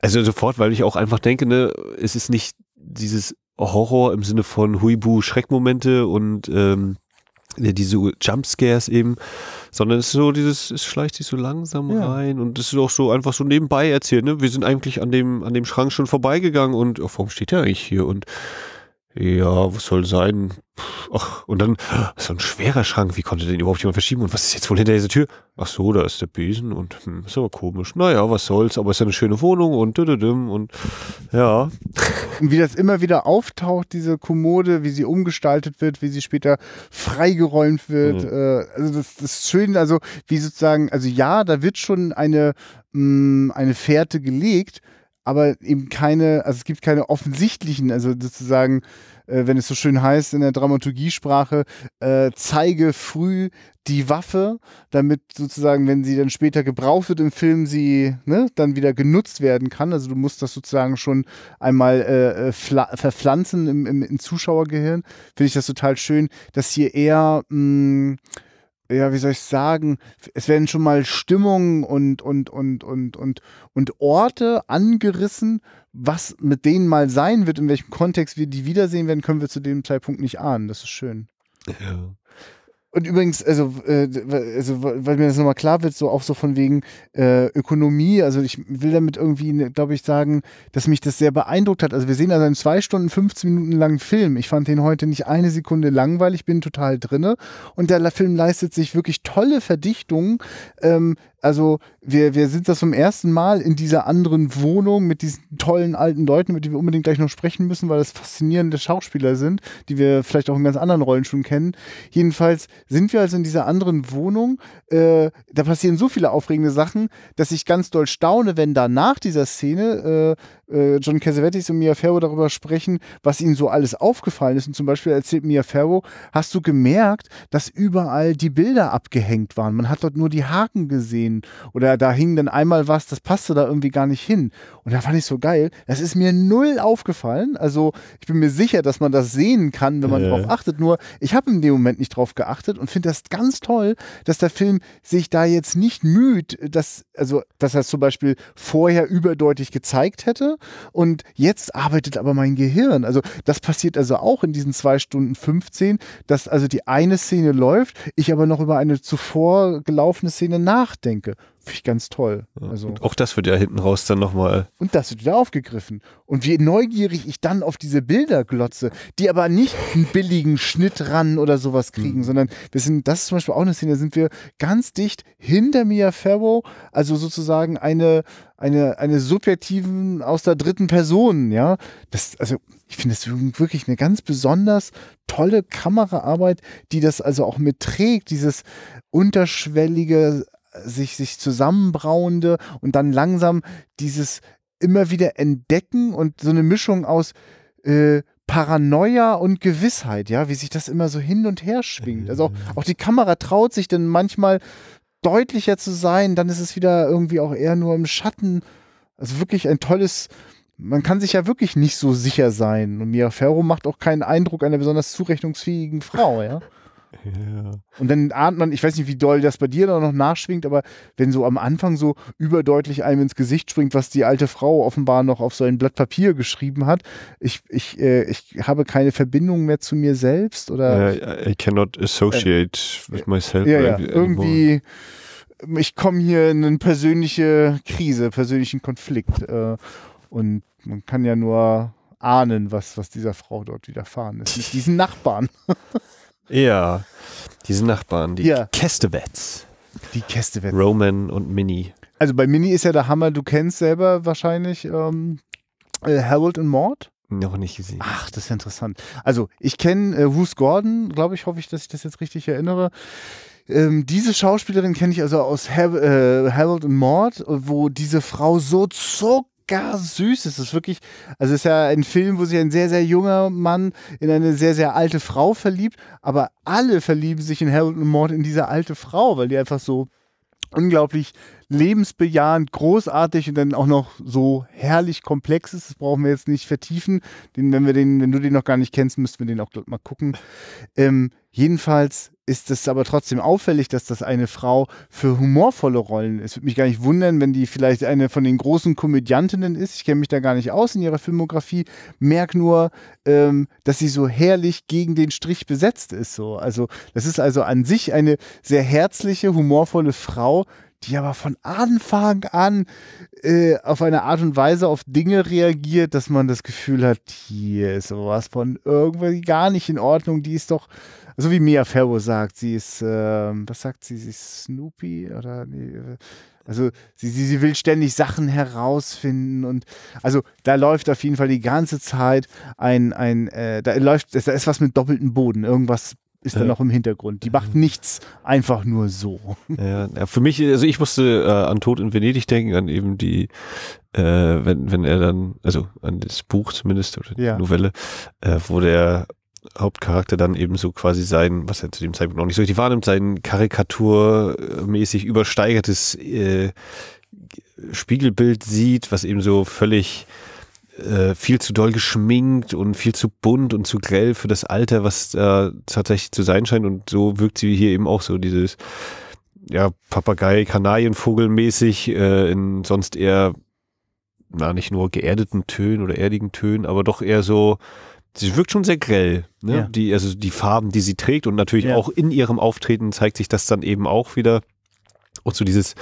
also sofort, weil ich auch einfach denke, ne, es ist nicht dieses Horror im Sinne von Huibu-Schreckmomente und ähm, ja, diese Jumpscares eben, sondern es ist so dieses, es schleicht sich so langsam ja. rein und es ist auch so einfach so nebenbei erzählt, ne? Wir sind eigentlich an dem, an dem Schrank schon vorbeigegangen und oh, warum steht der eigentlich hier? Und ja, was soll sein? Ach, und dann, so ein schwerer Schrank, wie konnte den überhaupt jemand verschieben? Und was ist jetzt wohl hinter dieser Tür? Ach so, da ist der Besen und hm, ist aber komisch. Naja, was soll's, aber ist ja eine schöne Wohnung und düdüdüm und ja. Und wie das immer wieder auftaucht, diese Kommode, wie sie umgestaltet wird, wie sie später freigeräumt wird. Mhm. Äh, also das, das schön, also wie sozusagen, also ja, da wird schon eine, mh, hm, eine Fährte gelegt, aber eben keine, also es gibt keine offensichtlichen, also sozusagen, äh, wenn es so schön heißt in der Dramaturgiesprache, äh, zeige früh die Waffe, damit sozusagen, wenn sie dann später gebraucht wird im Film, sie ne, dann wieder genutzt werden kann. Also du musst das sozusagen schon einmal äh, äh verpflanzen im, im, im Zuschauergehirn. Finde ich das total schön, dass hier eher mh, mm, ja, wie soll ich sagen, es werden schon mal Stimmungen und, und, und, und, und, und Orte angerissen. Was mit denen mal sein wird, in welchem Kontext wir die wiedersehen werden, können wir zu dem Zeitpunkt nicht ahnen. Das ist schön. Ja. Und übrigens, also, äh, also weil mir das nochmal klar wird, so auch so von wegen äh, Ökonomie, also ich will damit irgendwie, ne, glaube ich, sagen, dass mich das sehr beeindruckt hat. Also wir sehen also einen zwei Stunden, 15 Minuten langen Film. Ich fand den heute nicht eine Sekunde langweilig, bin total drinne. Und der Film leistet sich wirklich tolle Verdichtungen, ähm, also wir, wir sind das zum ersten Mal in dieser anderen Wohnung mit diesen tollen alten Leuten, mit denen wir unbedingt gleich noch sprechen müssen, weil das faszinierende Schauspieler sind, die wir vielleicht auch in ganz anderen Rollen schon kennen. Jedenfalls sind wir also in dieser anderen Wohnung. Äh, da passieren so viele aufregende Sachen, dass ich ganz doll staune, wenn da nach dieser Szene äh, äh, John Cassavetes und Mia Farrow darüber sprechen, was ihnen so alles aufgefallen ist. Und zum Beispiel erzählt Mia Farrow, hast du gemerkt, dass überall die Bilder abgehängt waren. Man hat dort nur die Haken gesehen. Oder da hing dann einmal was, das passte da irgendwie gar nicht hin. Und da fand ich so geil. Das ist mir null aufgefallen. Also ich bin mir sicher, dass man das sehen kann, wenn man äh. darauf achtet. Nur ich habe in dem Moment nicht drauf geachtet und finde das ganz toll, dass der Film sich da jetzt nicht müht, dass, also, dass er es zum Beispiel vorher überdeutlich gezeigt hätte. Und jetzt arbeitet aber mein Gehirn. Also das passiert also auch in diesen zwei Stunden 15, dass also die eine Szene läuft, ich aber noch über eine zuvor gelaufene Szene nachdenke denke. Finde ich ganz toll. Also, und auch das wird ja hinten raus dann nochmal. Und das wird wieder aufgegriffen. Und wie neugierig ich dann auf diese Bilder glotze, die aber nicht einen billigen Schnitt ran oder sowas kriegen, mhm. sondern wir sind, das ist zum Beispiel auch eine Szene, da sind wir ganz dicht hinter Mia Farrow, also sozusagen eine, eine, eine subjektiven aus der dritten Person, ja. Das, also, ich finde das wirklich eine ganz besonders tolle Kameraarbeit, die das also auch mitträgt, dieses unterschwellige, sich, sich zusammenbrauende und dann langsam dieses immer wieder entdecken und so eine Mischung aus äh, Paranoia und Gewissheit, ja, wie sich das immer so hin und her schwingt. Also auch, mhm. auch die Kamera traut sich denn manchmal deutlicher zu sein, dann ist es wieder irgendwie auch eher nur im Schatten. Also wirklich ein tolles, man kann sich ja wirklich nicht so sicher sein. Und Mia Ferro macht auch keinen Eindruck einer besonders zurechnungsfähigen Frau, ja. Und dann ahnt man, ich weiß nicht, wie doll das bei dir da noch nachschwingt, aber wenn so am Anfang so überdeutlich einem ins Gesicht springt, was die alte Frau offenbar noch auf so ein Blatt Papier geschrieben hat, ich, ich, äh, ich habe keine Verbindung mehr zu mir selbst oder. Uh, I cannot associate äh, with myself. Ja, ja, irgendwie ähm, ich komme hier in eine persönliche Krise, persönlichen Konflikt. Äh, und man kann ja nur ahnen, was, was dieser Frau dort widerfahren ist. Mit diesen Nachbarn. Ja, diese Nachbarn, die ja. Kestewets. Die Kestewets. Roman und Minnie. Also bei Minnie ist ja der Hammer, du kennst selber wahrscheinlich ähm, äh, Harold und Maud. Noch nicht gesehen. Ach, das ist interessant. Also, ich kenne äh, Ruth Gordon, glaube ich, hoffe ich, dass ich das jetzt richtig erinnere. Ähm, diese Schauspielerin kenne ich also aus Her äh, Harold und Maud, wo diese Frau so zuckt gar süß. Es ist wirklich, also es ist ja ein Film, wo sich ein sehr, sehr junger Mann in eine sehr, sehr alte Frau verliebt, aber alle verlieben sich in Harold und Mord in diese alte Frau, weil die einfach so unglaublich lebensbejahend, großartig und dann auch noch so herrlich komplex ist. Das brauchen wir jetzt nicht vertiefen. Den, wenn, wir den, wenn du den noch gar nicht kennst, müssten wir den auch mal gucken. Ähm, jedenfalls ist es aber trotzdem auffällig, dass das eine Frau für humorvolle Rollen ist. Würde mich gar nicht wundern, wenn die vielleicht eine von den großen Komödiantinnen ist. Ich kenne mich da gar nicht aus in ihrer Filmografie. Merk nur, ähm, dass sie so herrlich gegen den Strich besetzt ist. So. Also, das ist also an sich eine sehr herzliche, humorvolle Frau, die aber von Anfang an äh, auf eine Art und Weise auf Dinge reagiert, dass man das Gefühl hat, hier ist sowas von irgendwie gar nicht in Ordnung. Die ist doch, so wie Mia Farrow sagt, sie ist, äh, was sagt sie, sie ist Snoopy oder nee, also sie, sie, sie will ständig Sachen herausfinden und also da läuft auf jeden Fall die ganze Zeit ein, ein äh, da läuft, da ist was mit doppeltem Boden, irgendwas ist da noch im Hintergrund. Die macht nichts einfach nur so. Ja, ja für mich, also ich musste äh, an Tod in Venedig denken, an eben die, äh, wenn, wenn er dann, also an das Buch zumindest, oder die ja. Novelle, äh, wo der Hauptcharakter dann eben so quasi sein, was er zu dem Zeitpunkt noch nicht so richtig wahrnimmt, sein karikaturmäßig übersteigertes äh, Spiegelbild sieht, was eben so völlig äh, viel zu doll geschminkt und viel zu bunt und zu grell für das Alter, was äh, tatsächlich zu sein scheint. Und so wirkt sie hier eben auch so dieses ja, Papagei, Kanarienvogelmäßig, äh, in sonst eher, na, nicht nur geerdeten Tönen oder erdigen Tönen, aber doch eher so, sie wirkt schon sehr grell, ne? Ja. Die, also die Farben, die sie trägt und natürlich ja. auch in ihrem Auftreten zeigt sich das dann eben auch wieder. Und so dieses,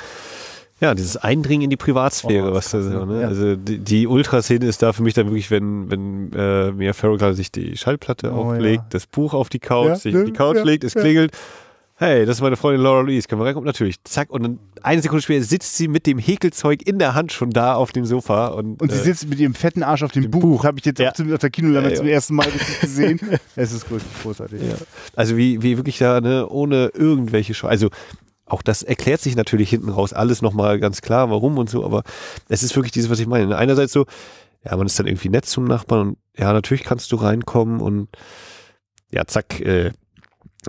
ja, dieses Eindringen in die Privatsphäre, oh, was da so, ne? ne? Ja. Also die, die Ultraszene ist da für mich dann wirklich, wenn, wenn äh, Mia Farrow sich die Schallplatte oh, auflegt, ja. das Buch auf die Couch, ja, sich ne, auf die Couch legt, es klingelt. Hey, das ist meine Freundin Laura Louise, können wir reinkommen? Natürlich. Zack, und dann eine Sekunde später sitzt sie mit dem Häkelzeug in der Hand schon da auf dem Sofa. Und, und sie äh, sitzt mit ihrem fetten Arsch auf dem, dem Buch. Buch. Habe ich jetzt ja. auf der Kinolande ja, ja. zum ersten Mal gesehen. es ist großartig. Ja. Also wie, wie wirklich da, ne, ohne irgendwelche Scheu. Also auch das erklärt sich natürlich hinten raus alles nochmal ganz klar, warum und so, aber es ist wirklich dieses, was ich meine. Einerseits so, ja, man ist dann irgendwie nett zum Nachbarn und ja, natürlich kannst du reinkommen und ja, zack, äh,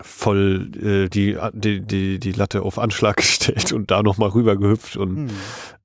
voll äh, die, die, die, die Latte auf Anschlag gestellt und da nochmal rüber gehüpft und mhm.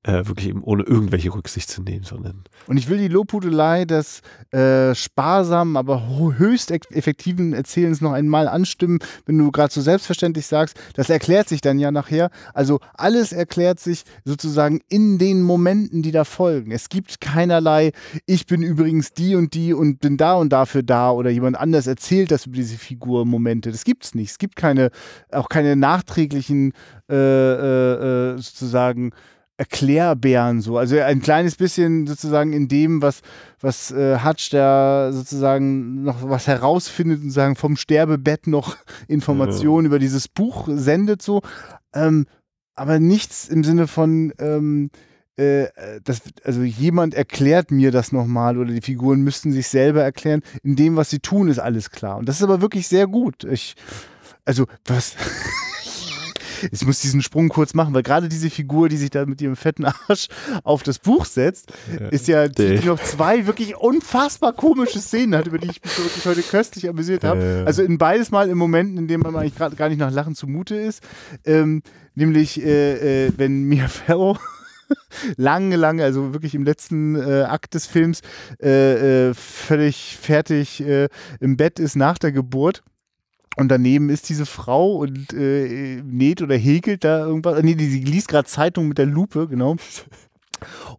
äh, wirklich eben ohne irgendwelche Rücksicht zu nehmen, sondern. Und ich will die Lobhudelei des äh, sparsamen, aber höchst effektiven Erzählens noch einmal anstimmen, wenn du gerade so selbstverständlich sagst, das erklärt sich dann ja nachher. Also alles erklärt sich sozusagen in den Momenten, die da folgen. Es gibt keinerlei, ich bin übrigens die und die und bin da und dafür da oder jemand anders erzählt das über diese Figur Momente. Es gibt gibt es nicht. Es gibt keine, auch keine nachträglichen äh, äh, äh, sozusagen Erklärbären so. Also ein kleines bisschen sozusagen in dem, was, was äh, Hutch da sozusagen noch was herausfindet und sagen vom Sterbebett noch Informationen ja. über dieses Buch sendet so. Ähm, aber nichts im Sinne von ähm, äh, das, also jemand erklärt mir das nochmal oder die Figuren müssten sich selber erklären. In dem, was sie tun, ist alles klar. Und das ist aber wirklich sehr gut. Ich, also, was. ich muss diesen Sprung kurz machen, weil gerade diese Figur, die sich da mit ihrem fetten Arsch auf das Buch setzt, ist ja, die, noch zwei wirklich unfassbar komische Szenen hat, über die ich mich wirklich heute köstlich amüsiert habe. Also in beides Mal in Momenten, in denen man eigentlich gerade gar nicht nach Lachen zumute ist. Ähm, nämlich, äh, äh, wenn Mia Farrow lange, lange, also wirklich im letzten äh, Akt des Films, äh, äh völlig fertig äh, im Bett ist nach der Geburt. Und daneben ist diese Frau und äh, näht oder häkelt da irgendwas. Nee, sie liest gerade Zeitung mit der Lupe, genau.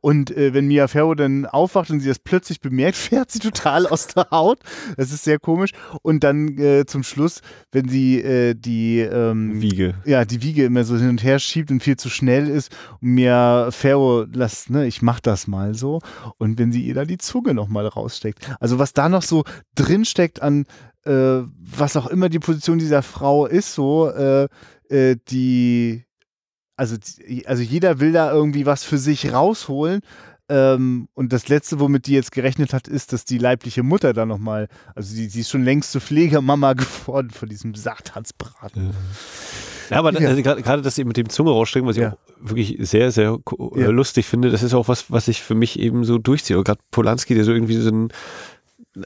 Und äh, wenn Mia Farrow dann aufwacht und sie das plötzlich bemerkt, fährt sie total aus der Haut. Das ist sehr komisch. Und dann äh, zum Schluss, wenn sie äh, die ähm, Wiege. Ja, die Wiege immer so hin und her schiebt und viel zu schnell ist und Mia Farrow lasst, ne, ich mach das mal so. Und wenn sie ihr da die Zunge nochmal raussteckt. Also was da noch so drinsteckt steckt an äh, was auch immer die Position dieser Frau ist, so äh, äh, die also, also jeder will da irgendwie was für sich rausholen. Ähm, und das Letzte, womit die jetzt gerechnet hat, ist, dass die leibliche Mutter da nochmal, also sie ist schon längst zur Pflegemama geworden von diesem Satansbraten. Ja. aber ja. also gerade das eben mit dem Zunge rausstrecken, was ich ja. auch wirklich sehr, sehr ja. lustig finde, das ist auch was, was ich für mich eben so durchziehe. Gerade Polanski, der so irgendwie so ein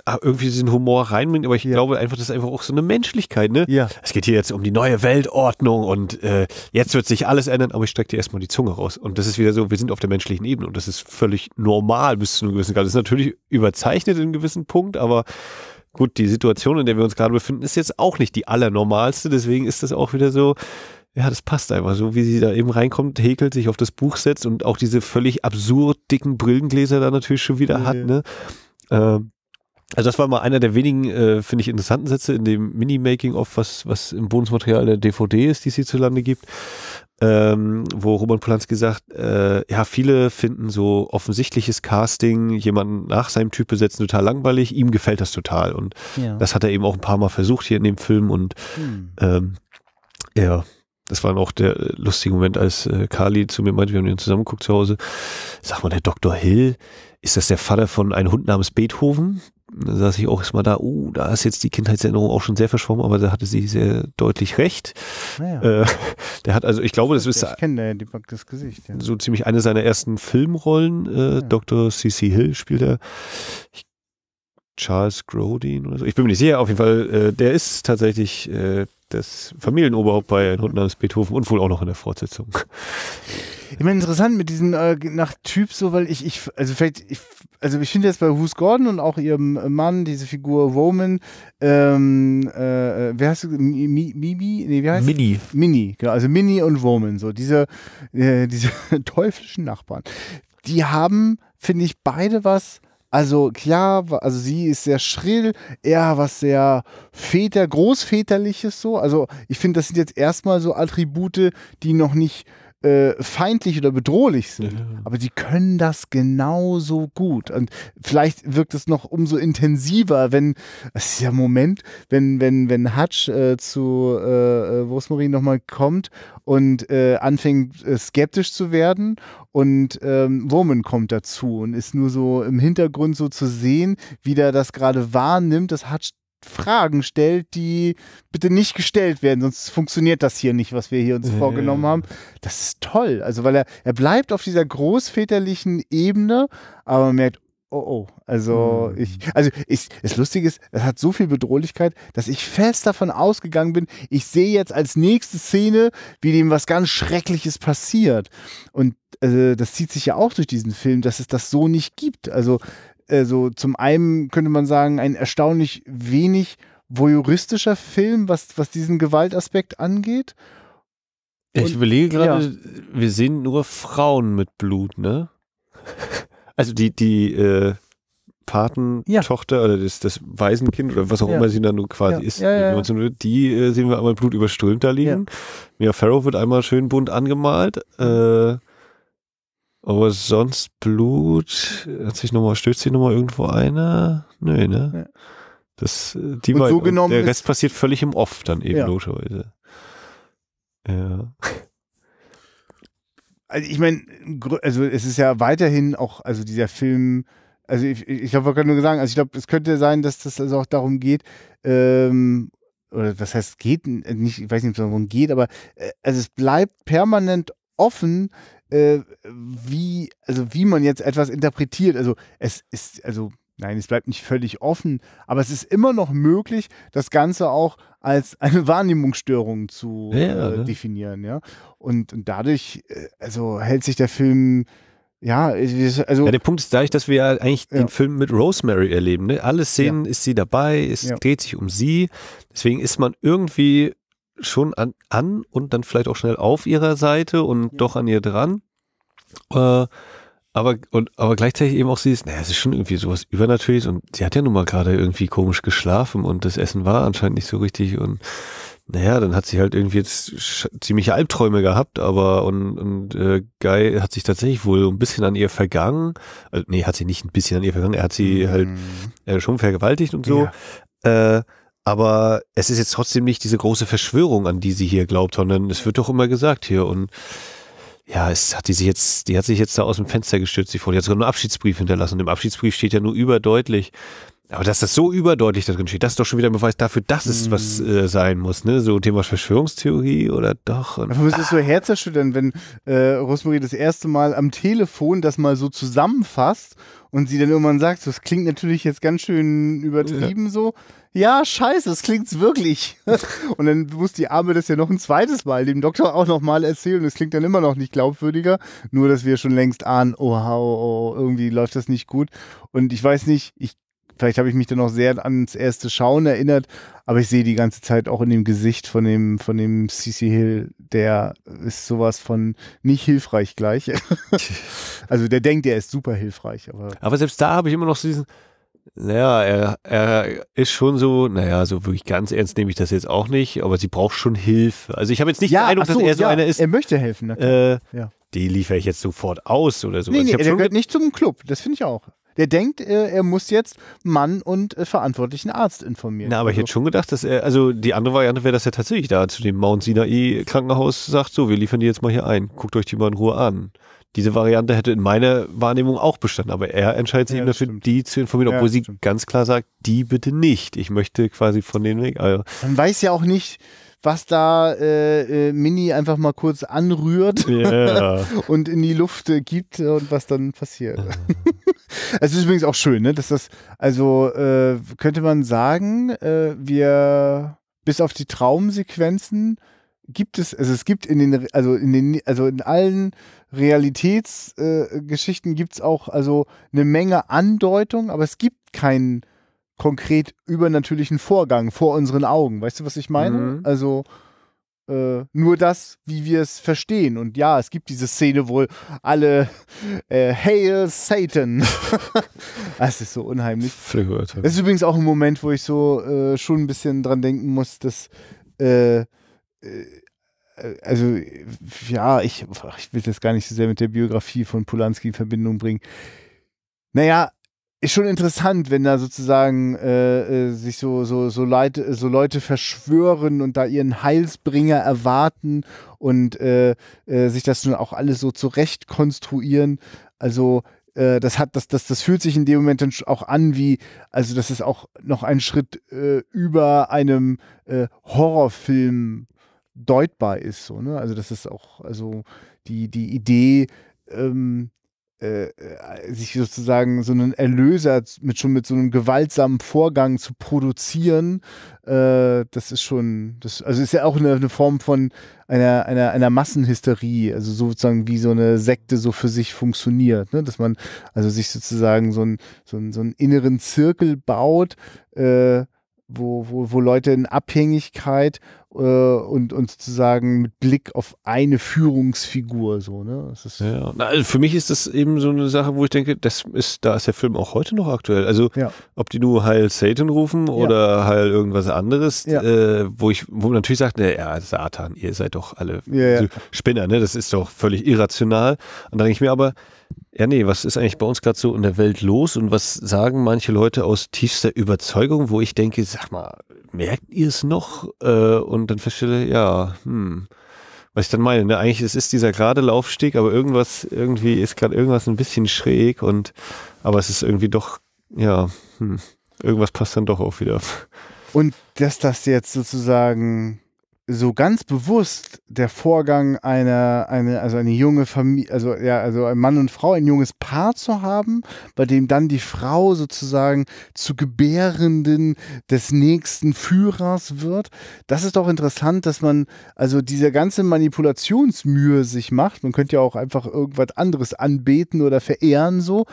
Ah, irgendwie diesen Humor reinbringen, aber ich ja. glaube einfach, das ist einfach auch so eine Menschlichkeit, ne? Ja. Es geht hier jetzt um die neue Weltordnung und äh, jetzt wird sich alles ändern, aber ich strecke dir erstmal die Zunge raus. Und das ist wieder so, wir sind auf der menschlichen Ebene und das ist völlig normal bis zu einem gewissen Grad. Das ist natürlich überzeichnet in einem gewissen Punkt, aber gut, die Situation, in der wir uns gerade befinden, ist jetzt auch nicht die allernormalste, deswegen ist das auch wieder so, ja, das passt einfach so, wie sie da eben reinkommt, häkelt, sich auf das Buch setzt und auch diese völlig absurd dicken Brillengläser da natürlich schon wieder ja. hat, ne? Ähm, also das war mal einer der wenigen, äh, finde ich, interessanten Sätze in dem Mini-Making-of, was, was im Bonusmaterial der DVD ist, die es hierzulande gibt, ähm, wo Roman Polanski sagt, äh, ja, viele finden so offensichtliches Casting, jemanden nach seinem Typ besetzen, total langweilig, ihm gefällt das total und ja. das hat er eben auch ein paar Mal versucht hier in dem Film und hm. ähm, ja, das war auch der lustige Moment, als äh, Kali zu mir meinte, wir haben ihn zusammengeguckt zu Hause. Sag mal, der Dr. Hill, ist das der Vater von einem Hund namens Beethoven? Da saß ich auch erstmal da, oh, da ist jetzt die Kindheitserinnerung auch schon sehr verschwommen, aber da hatte sie sehr deutlich recht. Naja. Äh, der hat also, ich glaube, das ist ich kenne äh, das Gesicht, ja. so ziemlich eine seiner ersten Filmrollen. Äh, ja. Dr. C.C. Hill spielt er. Ich Charles Grodin oder so. Ich bin mir nicht sicher, auf jeden Fall, äh, der ist tatsächlich äh, das Familienoberhaupt bei Ein Hund namens Beethoven und wohl auch noch in der Fortsetzung. Ich meine, interessant mit diesem äh, nach Typ so, weil ich, ich also vielleicht, ich, also ich finde jetzt bei Who's Gordon und auch ihrem Mann, diese Figur Woman, ähm, äh, äh, wer heißt du, Mimi, nee, wie heißt Mini. Mini, genau, also Mini und Woman, so diese, äh, diese teuflischen Nachbarn. Die haben, finde ich, beide was, also klar, also sie ist sehr schrill, eher was sehr Väter, Großväterliches so. Also ich finde, das sind jetzt erstmal so Attribute, die noch nicht äh, feindlich oder bedrohlich sind. Ja. Aber sie können das genauso gut. Und vielleicht wirkt es noch umso intensiver, wenn, das ist ja Moment, wenn, wenn, wenn Hutch äh, zu äh, äh Rosmarin nochmal kommt und äh, anfängt äh, skeptisch zu werden und ähm, Woman kommt dazu und ist nur so im Hintergrund so zu sehen, wie der das gerade wahrnimmt, dass Hutch Fragen stellt, die bitte nicht gestellt werden, sonst funktioniert das hier nicht, was wir hier uns ja. vorgenommen haben. Das ist toll. Also, weil er, er bleibt auf dieser großväterlichen Ebene, aber man merkt, oh oh. Also mhm. ich, also ich, das Lustige ist, es hat so viel Bedrohlichkeit, dass ich fest davon ausgegangen bin, ich sehe jetzt als nächste Szene, wie dem was ganz Schreckliches passiert. Und äh, das zieht sich ja auch durch diesen Film, dass es das so nicht gibt. Also also zum einen könnte man sagen, ein erstaunlich wenig voyeuristischer Film, was, was diesen Gewaltaspekt angeht. Und, ich überlege gerade, ja. wir sehen nur Frauen mit Blut, ne? Also die, die äh, Patentochter ja. oder das, das Waisenkind oder was auch ja. immer sie dann nur quasi ist, die äh, sehen wir einmal blutüberströmt da liegen. Mia Farrow wird einmal schön bunt angemalt. Mhm. Äh, aber sonst Blut, hat sich nochmal, stößt sich nochmal irgendwo einer? Nö, ne? Ja. Das, die und beiden, so genommen der Rest passiert völlig im Off dann eben, ja. logischerweise. Ja. Also ich meine, also es ist ja weiterhin auch, also dieser Film, also ich, ich glaube, wir können nur sagen, also ich glaube, es könnte sein, dass das also auch darum geht, ähm, oder was heißt geht, äh, nicht, ich weiß nicht, ob es darum geht, aber äh, also es bleibt permanent offen, äh, wie, also wie man jetzt etwas interpretiert. Also es ist, also nein, es bleibt nicht völlig offen, aber es ist immer noch möglich, das Ganze auch als eine Wahrnehmungsstörung zu ja, äh, ne? definieren, ja. Und, und dadurch, äh, also hält sich der Film ja, also. Ja, der Punkt ist dadurch, dass wir ja eigentlich ja. den Film mit Rosemary erleben. Ne? Alle Szenen ja. ist sie dabei, es dreht sich um sie. Deswegen ist man irgendwie schon an, an und dann vielleicht auch schnell auf ihrer Seite und ja. doch an ihr dran. Äh, aber, und, aber gleichzeitig eben auch sie ist, naja, es ist schon irgendwie sowas Übernatürliches und sie hat ja nun mal gerade irgendwie komisch geschlafen und das Essen war anscheinend nicht so richtig und naja, dann hat sie halt irgendwie jetzt ziemliche Albträume gehabt, aber und, und äh, Guy hat sich tatsächlich wohl ein bisschen an ihr vergangen. Also, nee, hat sie nicht ein bisschen an ihr vergangen, er hat sie halt, mhm. halt äh, schon vergewaltigt und so. Ja. Äh, aber es ist jetzt trotzdem nicht diese große Verschwörung, an die sie hier glaubt, sondern es wird doch immer gesagt hier und ja, es hat die sich jetzt, die hat sich jetzt da aus dem Fenster gestürzt, die Frau. Die hat sogar einen Abschiedsbrief hinterlassen. Und Im Abschiedsbrief steht ja nur überdeutlich, aber dass das so überdeutlich da drin steht, das ist doch schon wieder ein Beweis dafür, dass es mhm. was äh, sein muss, ne? So Thema Verschwörungstheorie oder doch. Und, Aber es so ah. herzerschüttern, wenn äh, Rosemarie das erste Mal am Telefon das mal so zusammenfasst und sie dann irgendwann sagt, so, das klingt natürlich jetzt ganz schön übertrieben ja. so ja, scheiße, das klingt's wirklich. und dann muss die Arme das ja noch ein zweites Mal dem Doktor auch nochmal erzählen. Das klingt dann immer noch nicht glaubwürdiger. Nur, dass wir schon längst ahnen, oh, oh, oh irgendwie läuft das nicht gut. Und ich weiß nicht, ich vielleicht habe ich mich dann noch sehr ans erste Schauen erinnert, aber ich sehe die ganze Zeit auch in dem Gesicht von dem, von dem CC Hill, der ist sowas von nicht hilfreich gleich. also der denkt, er ist super hilfreich. Aber, aber selbst da habe ich immer noch so diesen, naja, er, er ist schon so, naja, so wirklich ganz ernst nehme ich das jetzt auch nicht, aber sie braucht schon Hilfe. Also ich habe jetzt nicht ja, den Eindruck, so, dass er so ja, einer ist. Er möchte helfen, äh, ja. Die liefere ich jetzt sofort aus oder so. Nee, also nee, er gehört nicht zum Club, das finde ich auch. Der denkt, äh, er muss jetzt Mann und äh, verantwortlichen Arzt informieren. Na, aber ich also hätte schon gedacht, dass er, also die andere Variante wäre, dass er tatsächlich da zu dem Mount Sinai Krankenhaus sagt, so, wir liefern die jetzt mal hier ein, guckt euch die mal in Ruhe an diese Variante hätte in meiner Wahrnehmung auch bestanden, aber er entscheidet sich ja, eben dafür, stimmt. die zu informieren, obwohl ja, sie stimmt. ganz klar sagt, die bitte nicht. Ich möchte quasi von denen weg. Also. Man weiß ja auch nicht, was da äh, äh, Mini einfach mal kurz anrührt yeah. und in die Luft äh, gibt und was dann passiert. es ist übrigens auch schön, ne, dass das, also äh, könnte man sagen, äh, wir bis auf die Traumsequenzen gibt es, also es gibt in den, also in den, also in allen Realitätsgeschichten äh, gibt es auch also eine Menge Andeutung, aber es gibt keinen konkret übernatürlichen Vorgang vor unseren Augen. Weißt du, was ich meine? Mhm. Also äh, nur das, wie wir es verstehen. Und ja, es gibt diese Szene, wo alle äh, Hail Satan. das ist so unheimlich. Das ist übrigens auch ein Moment, wo ich so äh, schon ein bisschen dran denken muss, dass äh, äh, also ja, ich, ich will das gar nicht so sehr mit der Biografie von Polanski in Verbindung bringen. Naja, ist schon interessant, wenn da sozusagen äh, äh sich so, so, so, Leid, so Leute verschwören und da ihren Heilsbringer erwarten und äh, äh, sich das nun auch alles so zurecht konstruieren. Also äh, das hat, das, das, das fühlt sich in dem Moment dann auch an wie, also das ist auch noch ein Schritt äh, über einem äh, Horrorfilm deutbar ist. So, ne? Also das ist auch also die, die Idee, ähm, äh, äh sich sozusagen so einen Erlöser mit schon mit so einem gewaltsamen Vorgang zu produzieren, äh, das ist schon, das, also ist ja auch eine, eine, Form von einer, einer, einer Massenhysterie, also sozusagen wie so eine Sekte so für sich funktioniert, ne? dass man also sich sozusagen so, ein, so, ein, so einen inneren Zirkel baut, äh, wo, wo, wo Leute in Abhängigkeit äh, und, und sozusagen mit Blick auf eine Führungsfigur so, ne? ja, na, also für mich ist das eben so eine Sache, wo ich denke, das ist, da ist der Film auch heute noch aktuell. Also ja. ob die nur Heil Satan rufen oder ja. Heil irgendwas anderes, ja. äh, wo ich, wo man natürlich sagt, ne, ja, Satan, ihr seid doch alle Spinner, ne? Das ist doch völlig irrational. Und dann denke ich mir aber, ja, nee, was ist eigentlich bei uns gerade so in der Welt los und was sagen manche Leute aus tiefster Überzeugung, wo ich denke, sag mal, merkt ihr es noch? Äh, und dann feststelle, ja, hm, was ich dann meine, ne? eigentlich es ist dieser gerade Laufstieg, aber irgendwas, irgendwie ist gerade irgendwas ein bisschen schräg und, aber es ist irgendwie doch, ja, hm, irgendwas passt dann doch auch wieder. Und dass das jetzt sozusagen so ganz bewusst der Vorgang einer, eine, also eine junge Familie, also ja, also ein Mann und Frau, ein junges Paar zu haben, bei dem dann die Frau sozusagen zu Gebärenden des nächsten Führers wird. Das ist doch interessant, dass man also diese ganze Manipulationsmühe sich macht. Man könnte ja auch einfach irgendwas anderes anbeten oder verehren so,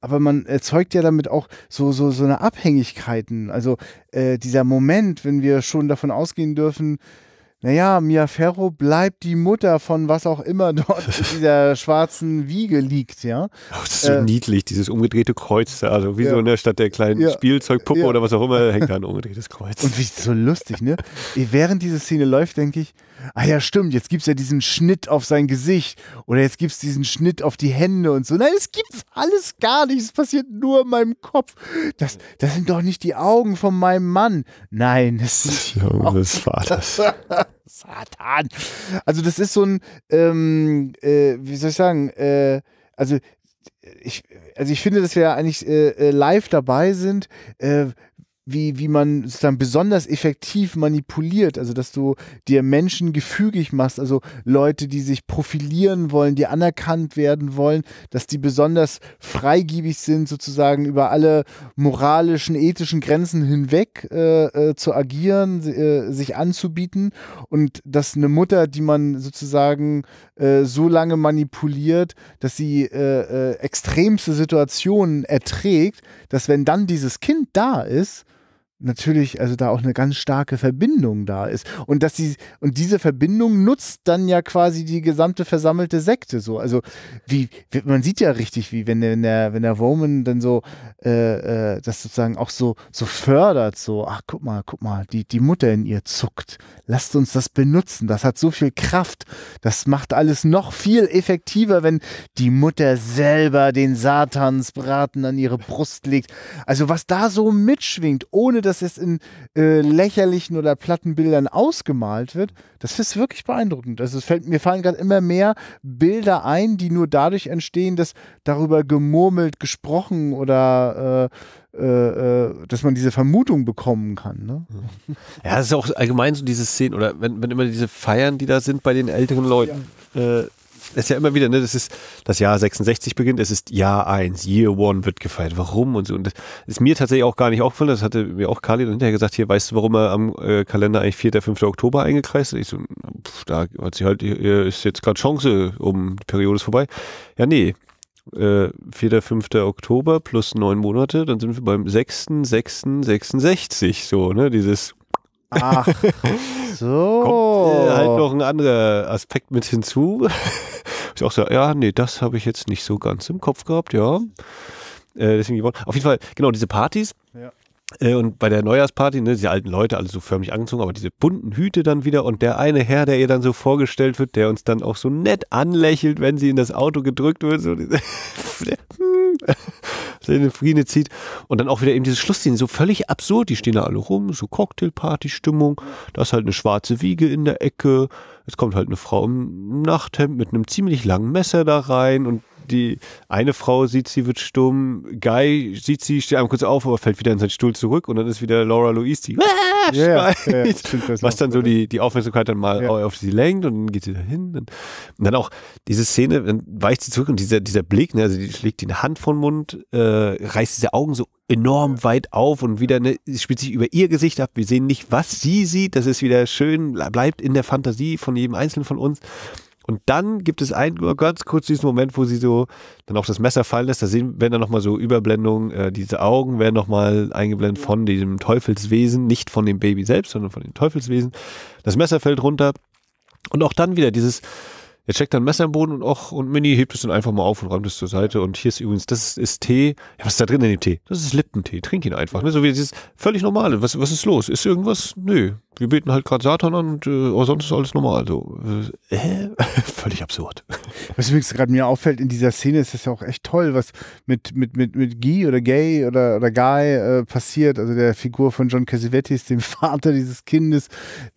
aber man erzeugt ja damit auch so, so, so eine Abhängigkeiten. Also äh, dieser Moment, wenn wir schon davon ausgehen dürfen, naja, Mia Ferro bleibt die Mutter von was auch immer dort in dieser schwarzen Wiege liegt, ja. Oh, das ist so äh, niedlich, dieses umgedrehte Kreuz also wie ja, so in der Stadt der kleinen ja, Spielzeugpuppe ja. oder was auch immer, hängt da ein umgedrehtes Kreuz. Und wie so lustig, ne? Während diese Szene läuft, denke ich, ah ja, stimmt, jetzt gibt es ja diesen Schnitt auf sein Gesicht oder jetzt gibt es diesen Schnitt auf die Hände und so. Nein, es gibt's alles gar nicht. Es passiert nur in meinem Kopf. Das, das sind doch nicht die Augen von meinem Mann. Nein, es sind die Augen des Vaters. Satan. Also, das ist so ein, ähm, äh, wie soll ich sagen, äh, also ich, also ich finde, dass wir ja eigentlich äh, äh, live dabei sind, äh, wie, wie man sozusagen besonders effektiv manipuliert, also dass du dir Menschen gefügig machst, also Leute, die sich profilieren wollen, die anerkannt werden wollen, dass die besonders freigiebig sind, sozusagen über alle moralischen, ethischen Grenzen hinweg äh, äh, zu agieren, äh, sich anzubieten und dass eine Mutter, die man sozusagen äh, so lange manipuliert, dass sie äh, äh, extremste Situationen erträgt, dass wenn dann dieses Kind da ist, natürlich, also da auch eine ganz starke Verbindung da ist. Und dass sie, und diese Verbindung nutzt dann ja quasi die gesamte versammelte Sekte so. Also wie, man sieht ja richtig, wie wenn der, wenn der Roman dann so äh, äh, das sozusagen auch so, so fördert, so, ach guck mal, guck mal, die, die Mutter in ihr zuckt. Lasst uns das benutzen. Das hat so viel Kraft. Das macht alles noch viel effektiver, wenn die Mutter selber den Satansbraten an ihre Brust legt. Also was da so mitschwingt, ohne dass das jetzt in äh, lächerlichen oder platten Bildern ausgemalt wird, das ist wirklich beeindruckend. Also es fällt, mir fallen gerade immer mehr Bilder ein, die nur dadurch entstehen, dass darüber gemurmelt, gesprochen oder äh, äh, äh dass man diese Vermutung bekommen kann. Ne? Ja, das ist auch allgemein so diese Szenen oder wenn, wenn immer diese Feiern, die da sind bei den älteren Leuten. Ja. Äh, ist ja immer wieder, ne, das ist das Jahr 66 beginnt, es ist Jahr 1, Year 1 wird gefeiert. Warum und so? Und das ist mir tatsächlich auch gar nicht aufgefallen, das hatte mir auch Kali dann hinterher gesagt, hier, weißt du, warum er am äh, Kalender eigentlich 4. 5. Oktober eingekreist ist? Ich so, pff, da hat sie halt, ist jetzt gerade Chance, um die Periode ist vorbei. Ja, nee, äh, 4. 5. Oktober plus neun Monate, dann sind wir beim 6. 6. 66, so, ne, dieses Ach, so. Kommt äh, halt noch ein anderer Aspekt mit hinzu ich auch so, ja, nee, das habe ich jetzt nicht so ganz im Kopf gehabt, ja. Äh, deswegen, auf jeden Fall, genau, diese Partys. Ja. Äh, und bei der Neujahrsparty, ne, diese alten Leute, alle so förmlich angezogen, aber diese bunten Hüte dann wieder und der eine Herr, der ihr dann so vorgestellt wird, der uns dann auch so nett anlächelt, wenn sie in das Auto gedrückt wird, so diese, hm. Friede zieht. Und dann auch wieder eben diese Schlussszene, so völlig absurd. Die stehen da alle rum, so Cocktailparty-Stimmung. Da ist halt eine schwarze Wiege in der Ecke. Es kommt halt eine Frau im Nachthemd mit einem ziemlich langen Messer da rein und die eine Frau sieht sie, wird stumm. Guy sieht sie, steht einmal kurz auf, aber fällt wieder in seinen Stuhl zurück und dann ist wieder Laura Louise, die ah, yeah, yeah, was dann so die, die Aufmerksamkeit dann mal auf sie lenkt und dann geht sie dahin. Und, dann auch diese Szene, dann weicht sie zurück und dieser, dieser Blick, ne, also die schlägt die Hand von Mund, äh, reißt diese Augen so enorm weit auf und wieder ne, spielt sich über ihr Gesicht ab. Wir sehen nicht, was sie sieht. Das ist wieder schön, bleibt in der Fantasie von jedem Einzelnen von uns. Und dann gibt es einen ganz kurz diesen Moment, wo sie so dann auch das Messer fallen lässt. Da sehen, werden dann nochmal so Überblendungen, äh, diese Augen werden nochmal eingeblendet von diesem Teufelswesen, nicht von dem Baby selbst, sondern von dem Teufelswesen. Das Messer fällt runter. Und auch dann wieder dieses, er checkt dann Messer im Boden und auch und Mini hebt es dann einfach mal auf und räumt es zur Seite. Und hier ist übrigens, das ist, ist Tee. Ja, was ist da drin in dem Tee? Das ist Lippentee. Trink ihn einfach. Ne? So wie dieses völlig normale. Was, was ist los? Ist irgendwas? Nö. Wir beten halt gerade Satan an und äh, sonst ist alles normal. So, also, äh, völlig absurd. Was übrigens gerade mir auffällt in dieser Szene, ist das ja auch echt toll, was mit, mit, mit, mit Guy oder Gay oder, oder Guy äh, passiert. Also der Figur von John Cassavetes, dem Vater dieses Kindes,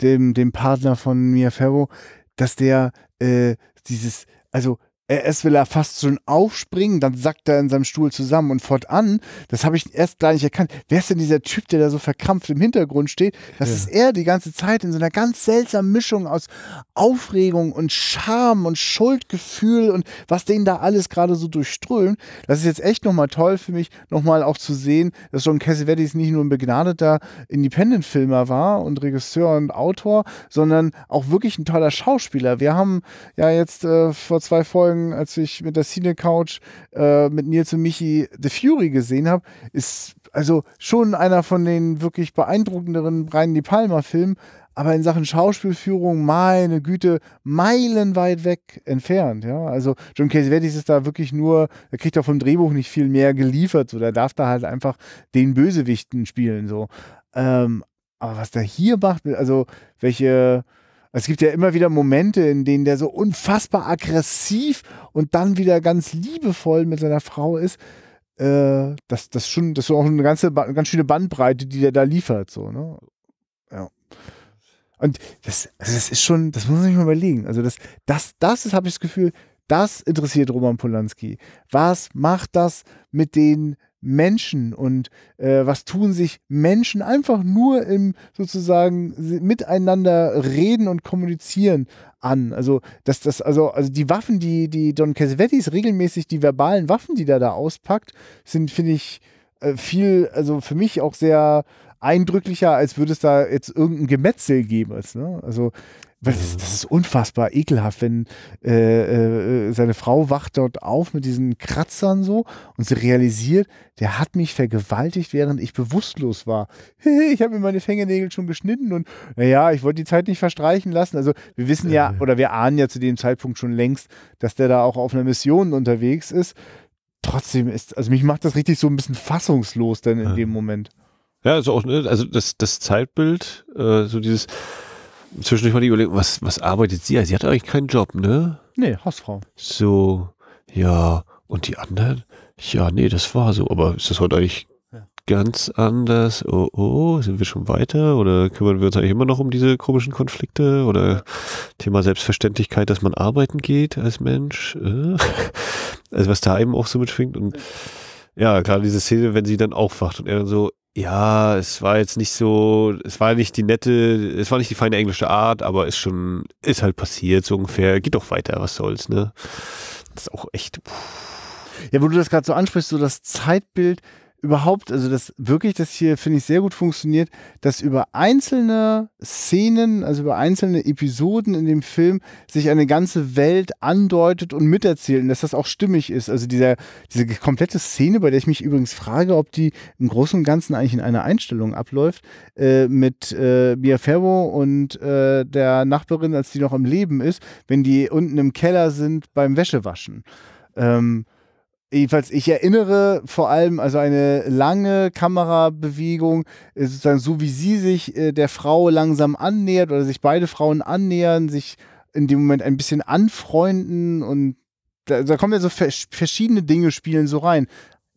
dem, dem Partner von Mia Ferro dass der äh, dieses, also erst will er fast schon aufspringen, dann sackt er in seinem Stuhl zusammen und fortan, das habe ich erst gar nicht erkannt. Wer ist denn dieser Typ, der da so verkrampft im Hintergrund steht? Das ja. ist er die ganze Zeit in so einer ganz seltsamen Mischung aus Aufregung und Scham und Schuldgefühl und was den da alles gerade so durchströmt. Das ist jetzt echt nochmal toll für mich, nochmal auch zu sehen, dass John Cassavetes nicht nur ein begnadeter Independent-Filmer war und Regisseur und Autor, sondern auch wirklich ein toller Schauspieler. Wir haben ja jetzt äh, vor zwei Folgen als ich mit der Cine Couch äh, mit Nils und Michi The Fury gesehen habe, ist also schon einer von den wirklich beeindruckenderen Brian De Palma-Filmen, aber in Sachen Schauspielführung, meine Güte, meilenweit weg entfernt. Ja? Also John Casey Cassavetes ist da wirklich nur, er kriegt auch vom Drehbuch nicht viel mehr geliefert, so, der darf da halt einfach den Bösewichten spielen. So. Ähm, aber was der hier macht, also welche es gibt ja immer wieder Momente, in denen der so unfassbar aggressiv und dann wieder ganz liebevoll mit seiner Frau ist. Äh, das, das, schon, das ist auch eine, ganze, eine ganz schöne Bandbreite, die der da liefert. So, ne? Ja. Und das, also das ist schon, das muss man sich mal überlegen. Also, das, das, das ist, habe ich das Gefühl, das interessiert Roman Polanski. Was macht das mit den Menschen und äh, was tun sich Menschen einfach nur im sozusagen miteinander reden und kommunizieren an. Also dass das also also die Waffen, die die Don Cassavetes regelmäßig die verbalen Waffen, die der da auspackt, sind finde ich äh, viel also für mich auch sehr eindrücklicher, als würde es da jetzt irgendein Gemetzel geben. Als, ne? Also das ist, das ist, unfassbar ekelhaft, wenn äh, äh, seine Frau wacht dort auf mit diesen Kratzern so und sie realisiert, der hat mich vergewaltigt, während ich bewusstlos war. ich habe mir meine Fingernägel schon geschnitten und naja, ich wollte die Zeit nicht verstreichen lassen. Also wir wissen ja oder wir ahnen ja zu dem Zeitpunkt schon längst, dass der da auch auf einer Mission unterwegs ist. Trotzdem ist, also mich macht das richtig so ein bisschen fassungslos dann in ja. dem Moment. Ja, also, auch, ne, also das, das Zeitbild, äh, so dieses zwischendurch mal die Überlegung, was, was arbeitet sie? Also, sie hat eigentlich keinen Job, ne? Nee, Hausfrau. So, ja. Und die anderen? Ja, nee, das war so. Aber ist das heute eigentlich ja. ganz anders? Oh, oh, sind wir schon weiter? Oder kümmern wir uns eigentlich immer noch um diese komischen Konflikte? Oder ja. Thema Selbstverständlichkeit, dass man arbeiten geht als Mensch? Äh? Also was da eben auch so mitschwingt. Und ja, gerade diese Szene, wenn sie dann aufwacht und er dann so, ja, es war jetzt nicht so, es war nicht die nette, es war nicht die feine englische Art, aber ist schon, ist halt passiert, so ungefähr, geht doch weiter, was soll's, ne? Das ist auch echt. Pff. Ja, wo du das gerade so ansprichst, so das Zeitbild, überhaupt, also das wirklich, das hier finde ich sehr gut funktioniert, dass über einzelne Szenen, also über einzelne Episoden in dem Film sich eine ganze Welt andeutet und miterzählt und dass das auch stimmig ist. Also dieser, diese komplette Szene, bei der ich mich übrigens frage, ob die im Großen und Ganzen eigentlich in einer Einstellung abläuft, äh, mit äh, Mia Ferro und äh, der Nachbarin, als die noch im Leben ist, wenn die unten im Keller sind beim Wäschewaschen. Ähm, jedenfalls, ich erinnere vor allem also eine lange Kamerabewegung, sozusagen so wie sie sich äh, der Frau langsam annähert oder sich beide Frauen annähern, sich in dem Moment ein bisschen anfreunden und da, da kommen ja so verschiedene Dinge spielen so rein.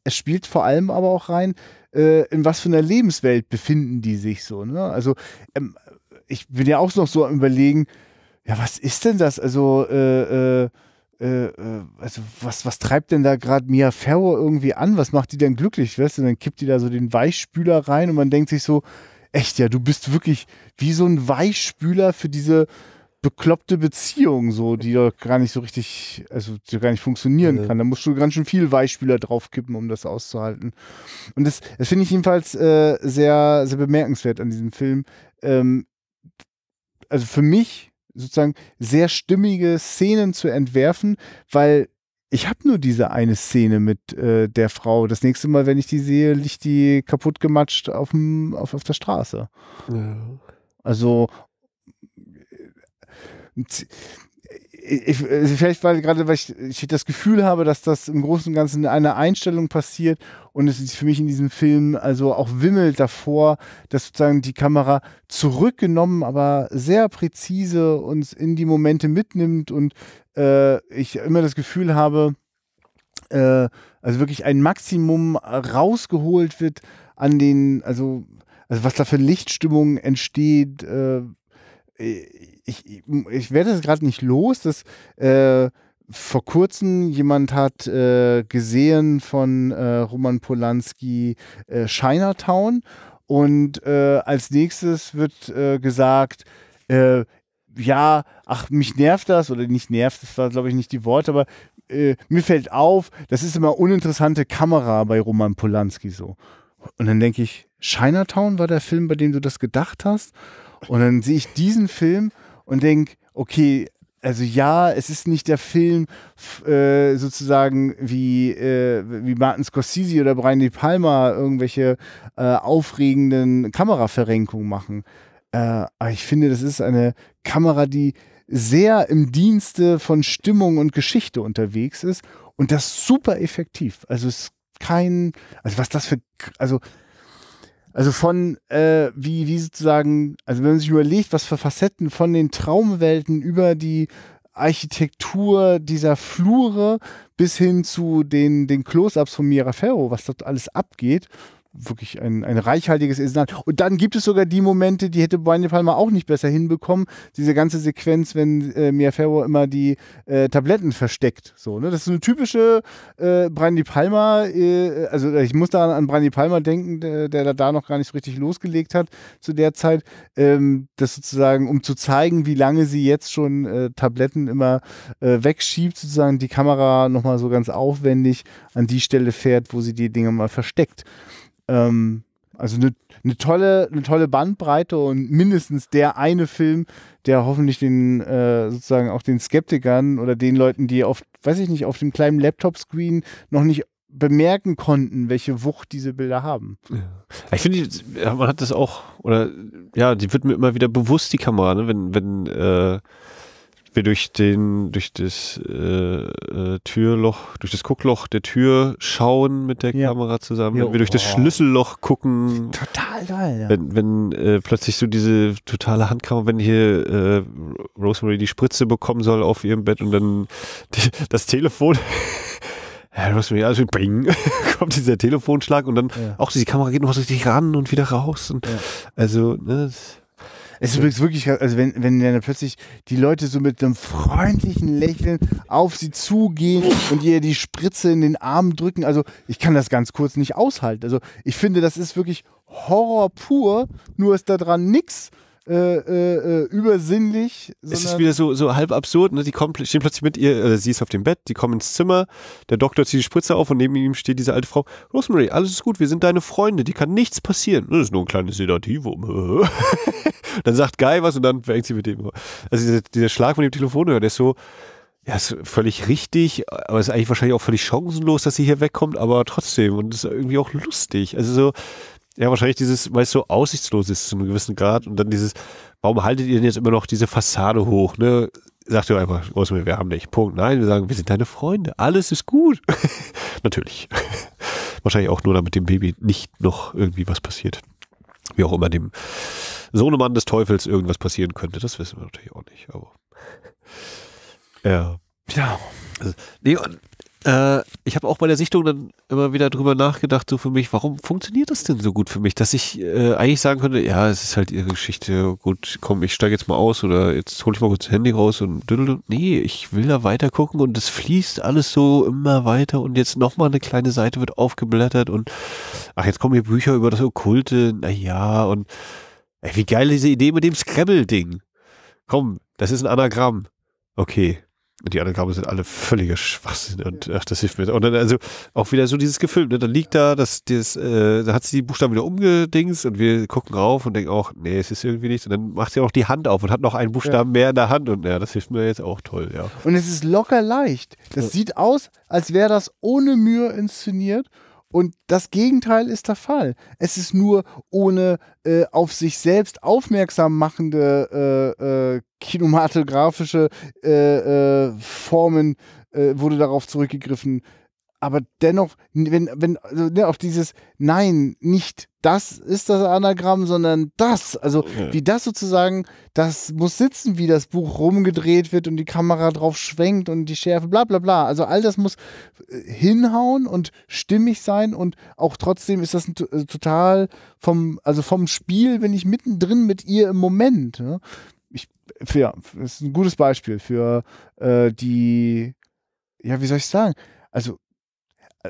Es spielt vor allem aber auch rein, äh, in was für einer Lebenswelt befinden die sich so. Ne? Also ähm, ich bin ja auch noch so am überlegen, ja, was ist denn das? Also äh, äh äh, äh, also was, was treibt denn da gerade Mia Farrow irgendwie an? Was macht die denn glücklich? Weißt du, dann kippt die da so den Weichspüler rein und man denkt sich so, echt ja, du bist wirklich wie so ein Weichspüler für diese bekloppte Beziehung, so, die doch gar nicht so richtig, also die gar nicht funktionieren ja. kann. Da musst du ganz schön viel Weichspüler draufkippen, um das auszuhalten. Und das, das finde ich jedenfalls äh, sehr, sehr bemerkenswert an diesem Film. Ähm, also für mich sozusagen sehr stimmige Szenen zu entwerfen, weil ich habe nur diese eine Szene mit äh, der Frau. Das nächste Mal, wenn ich die sehe, liegt die kaputt gematscht auf, auf der Straße. Ja. Also äh, ich, vielleicht weil gerade, weil ich, ich, das Gefühl habe, dass das im Großen und Ganzen in einer Einstellung passiert und es ist für mich in diesem Film also auch wimmelt davor, dass sozusagen die Kamera zurückgenommen, aber sehr präzise uns in die Momente mitnimmt und äh, ich immer das Gefühl habe, äh, also wirklich ein Maximum rausgeholt wird an den, also, also was da für Lichtstimmung entsteht. Äh, ich, ich werde es gerade nicht los, dass äh, vor kurzem jemand hat äh, gesehen von äh, Roman Polanski äh, Chinatown und äh, als nächstes wird äh, gesagt, ja, ach, mich nervt das oder nicht nervt, das war glaube ich nicht die Worte, aber mir fällt auf, das ist immer uninteressante Kamera bei Roman Polanski so. Und dann denke ich, Chinatown war der Film, bei dem du das gedacht hast. Und dann sehe ich diesen Film und denke, okay, also ja, es ist nicht der Film äh, sozusagen wie, äh, wie Martin Scorsese oder Brian De Palma irgendwelche äh, aufregenden Kameraverrenkungen machen. Äh, aber ich finde, das ist eine Kamera, die sehr im Dienste von Stimmung und Geschichte unterwegs ist und das super effektiv. Also es ist kein, also was das für, also also von, äh, wie, wie sozusagen, also wenn man sich überlegt, was für Facetten von den Traumwelten über die Architektur dieser Flure bis hin zu den, den Close-Ups von Miraferro, was dort alles abgeht wirklich ein, ein reichhaltiges Esenat. Und dann gibt es sogar die Momente, die hätte Brian De Palma auch nicht besser hinbekommen. Diese ganze Sequenz, wenn äh, Mia Farrow immer die äh, Tabletten versteckt. So, ne? Das ist eine typische äh, Brian De Palma, äh, also äh, ich muss da an, an Brian De Palma denken, der, der da noch gar nicht so richtig losgelegt hat zu der Zeit. Ähm, das sozusagen, um zu zeigen, wie lange sie jetzt schon äh, Tabletten immer äh, wegschiebt, sozusagen die Kamera nochmal so ganz aufwendig an die Stelle fährt, wo sie die Dinge mal versteckt. Ähm, also eine, eine, tolle, eine tolle Bandbreite und mindestens der eine Film, der hoffentlich den äh, sozusagen auch den Skeptikern oder den Leuten, die auf, weiß ich nicht, auf dem kleinen Laptop-Screen noch nicht bemerken konnten, welche Wucht diese Bilder haben. Ja. Ich finde, man hat das auch, oder ja, die wird mir immer wieder bewusst, die Kamera, ne? wenn, wenn äh wir durch den, durch das äh, äh, Türloch, durch das Guckloch der Tür schauen mit der ja. Kamera zusammen, wenn wir durch das oh. Schlüsselloch gucken. Total geil, ja. Wenn, wenn äh, plötzlich so diese totale Handkamera, wenn hier äh, Rosemary die Spritze bekommen soll auf ihrem Bett und dann die, das Telefon. Ja, Rosemary, also bing, kommt dieser Telefonschlag und dann ja. auch diese Kamera geht noch richtig ran und wieder raus. Und Also, ne, das, es ist übrigens wirklich, also wenn, wenn dann plötzlich die Leute so mit einem freundlichen Lächeln auf sie zugehen und ihr die Spritze in den Arm drücken, also ich kann das ganz kurz nicht aushalten. Also ich finde, das ist wirklich Horror pur, nur ist da dran nichts äh, äh, äh, übersinnlich. Es ist wieder so, so halb absurd, ne? Die kommen, stehen plötzlich mit ihr, äh, sie ist auf dem Bett, die kommen ins Zimmer, der Doktor zieht die Spritze auf und neben ihm steht diese alte Frau, Rosemary, alles ist gut, wir sind deine Freunde, die kann nichts passieren. Das ist nur ein kleines Sedativum. dann sagt Guy was und dann fängt sie mit dem. Also dieser, dieser Schlag von dem Telefonhörer, der ist so, ja, ist völlig richtig, aber ist eigentlich wahrscheinlich auch völlig chancenlos, dass sie hier wegkommt, aber trotzdem, und ist irgendwie auch lustig. Also so, ja, wahrscheinlich dieses, weil es so aussichtslos ist zu einem gewissen Grad und dann dieses, warum haltet ihr denn jetzt immer noch diese Fassade hoch, ne? Sagt ihr einfach, Rosemarie, wir haben dich. Punkt. Nein, wir sagen, wir sind deine Freunde. Alles ist gut. Natürlich. wahrscheinlich auch nur, damit dem Baby nicht noch irgendwie was passiert. Wie auch immer dem Sohnemann des Teufels irgendwas passieren könnte. Das wissen wir natürlich auch nicht, aber. Ja. Ja. Also, nee, und äh, ich habe auch bei der Sichtung dann immer wieder drüber nachgedacht, so für mich, warum funktioniert das denn so gut für mich, dass ich äh, eigentlich sagen könnte, ja, es ist halt ihre Geschichte, gut, komm, ich steige jetzt mal aus oder jetzt hole ich mal kurz das Handy raus und düdel. Nee, ich will da weiter gucken und es fließt alles so immer weiter und jetzt nochmal eine kleine Seite wird aufgeblättert und ach, jetzt kommen hier Bücher über das Okkulte, naja, und ey, wie geil diese Idee mit dem Scrabble-Ding. Komm, das ist ein Anagramm. Okay, die anderen Kabel sind alle völlige Schwachsinn und ach, das hilft mir. Und dann also auch wieder so dieses Gefühl, ne? Dann liegt da, das, das, äh, da hat sie die Buchstaben wieder umgedings und wir gucken rauf und denken auch, nee, es ist irgendwie nichts. Und dann macht sie auch die Hand auf und hat noch einen Buchstaben ja. mehr in der Hand und ja, das hilft mir jetzt auch toll, ja. Und es ist locker leicht. Das ja. sieht aus, als wäre das ohne Mühe inszeniert und das Gegenteil ist der Fall. Es ist nur ohne äh, auf sich selbst aufmerksam machende äh, äh, kinematografische äh, äh, Formen äh, wurde darauf zurückgegriffen, aber dennoch, wenn, wenn, also, ne, auf dieses Nein, nicht das ist das Anagramm, sondern das. Also okay. wie das sozusagen, das muss sitzen, wie das Buch rumgedreht wird und die Kamera drauf schwenkt und die Schärfe, bla bla bla. Also all das muss äh, hinhauen und stimmig sein und auch trotzdem ist das ein, also total vom, also vom Spiel bin ich mittendrin mit ihr im Moment. Ne? Ich, für, ja, das ist ein gutes Beispiel für äh, die, ja, wie soll ich sagen? Also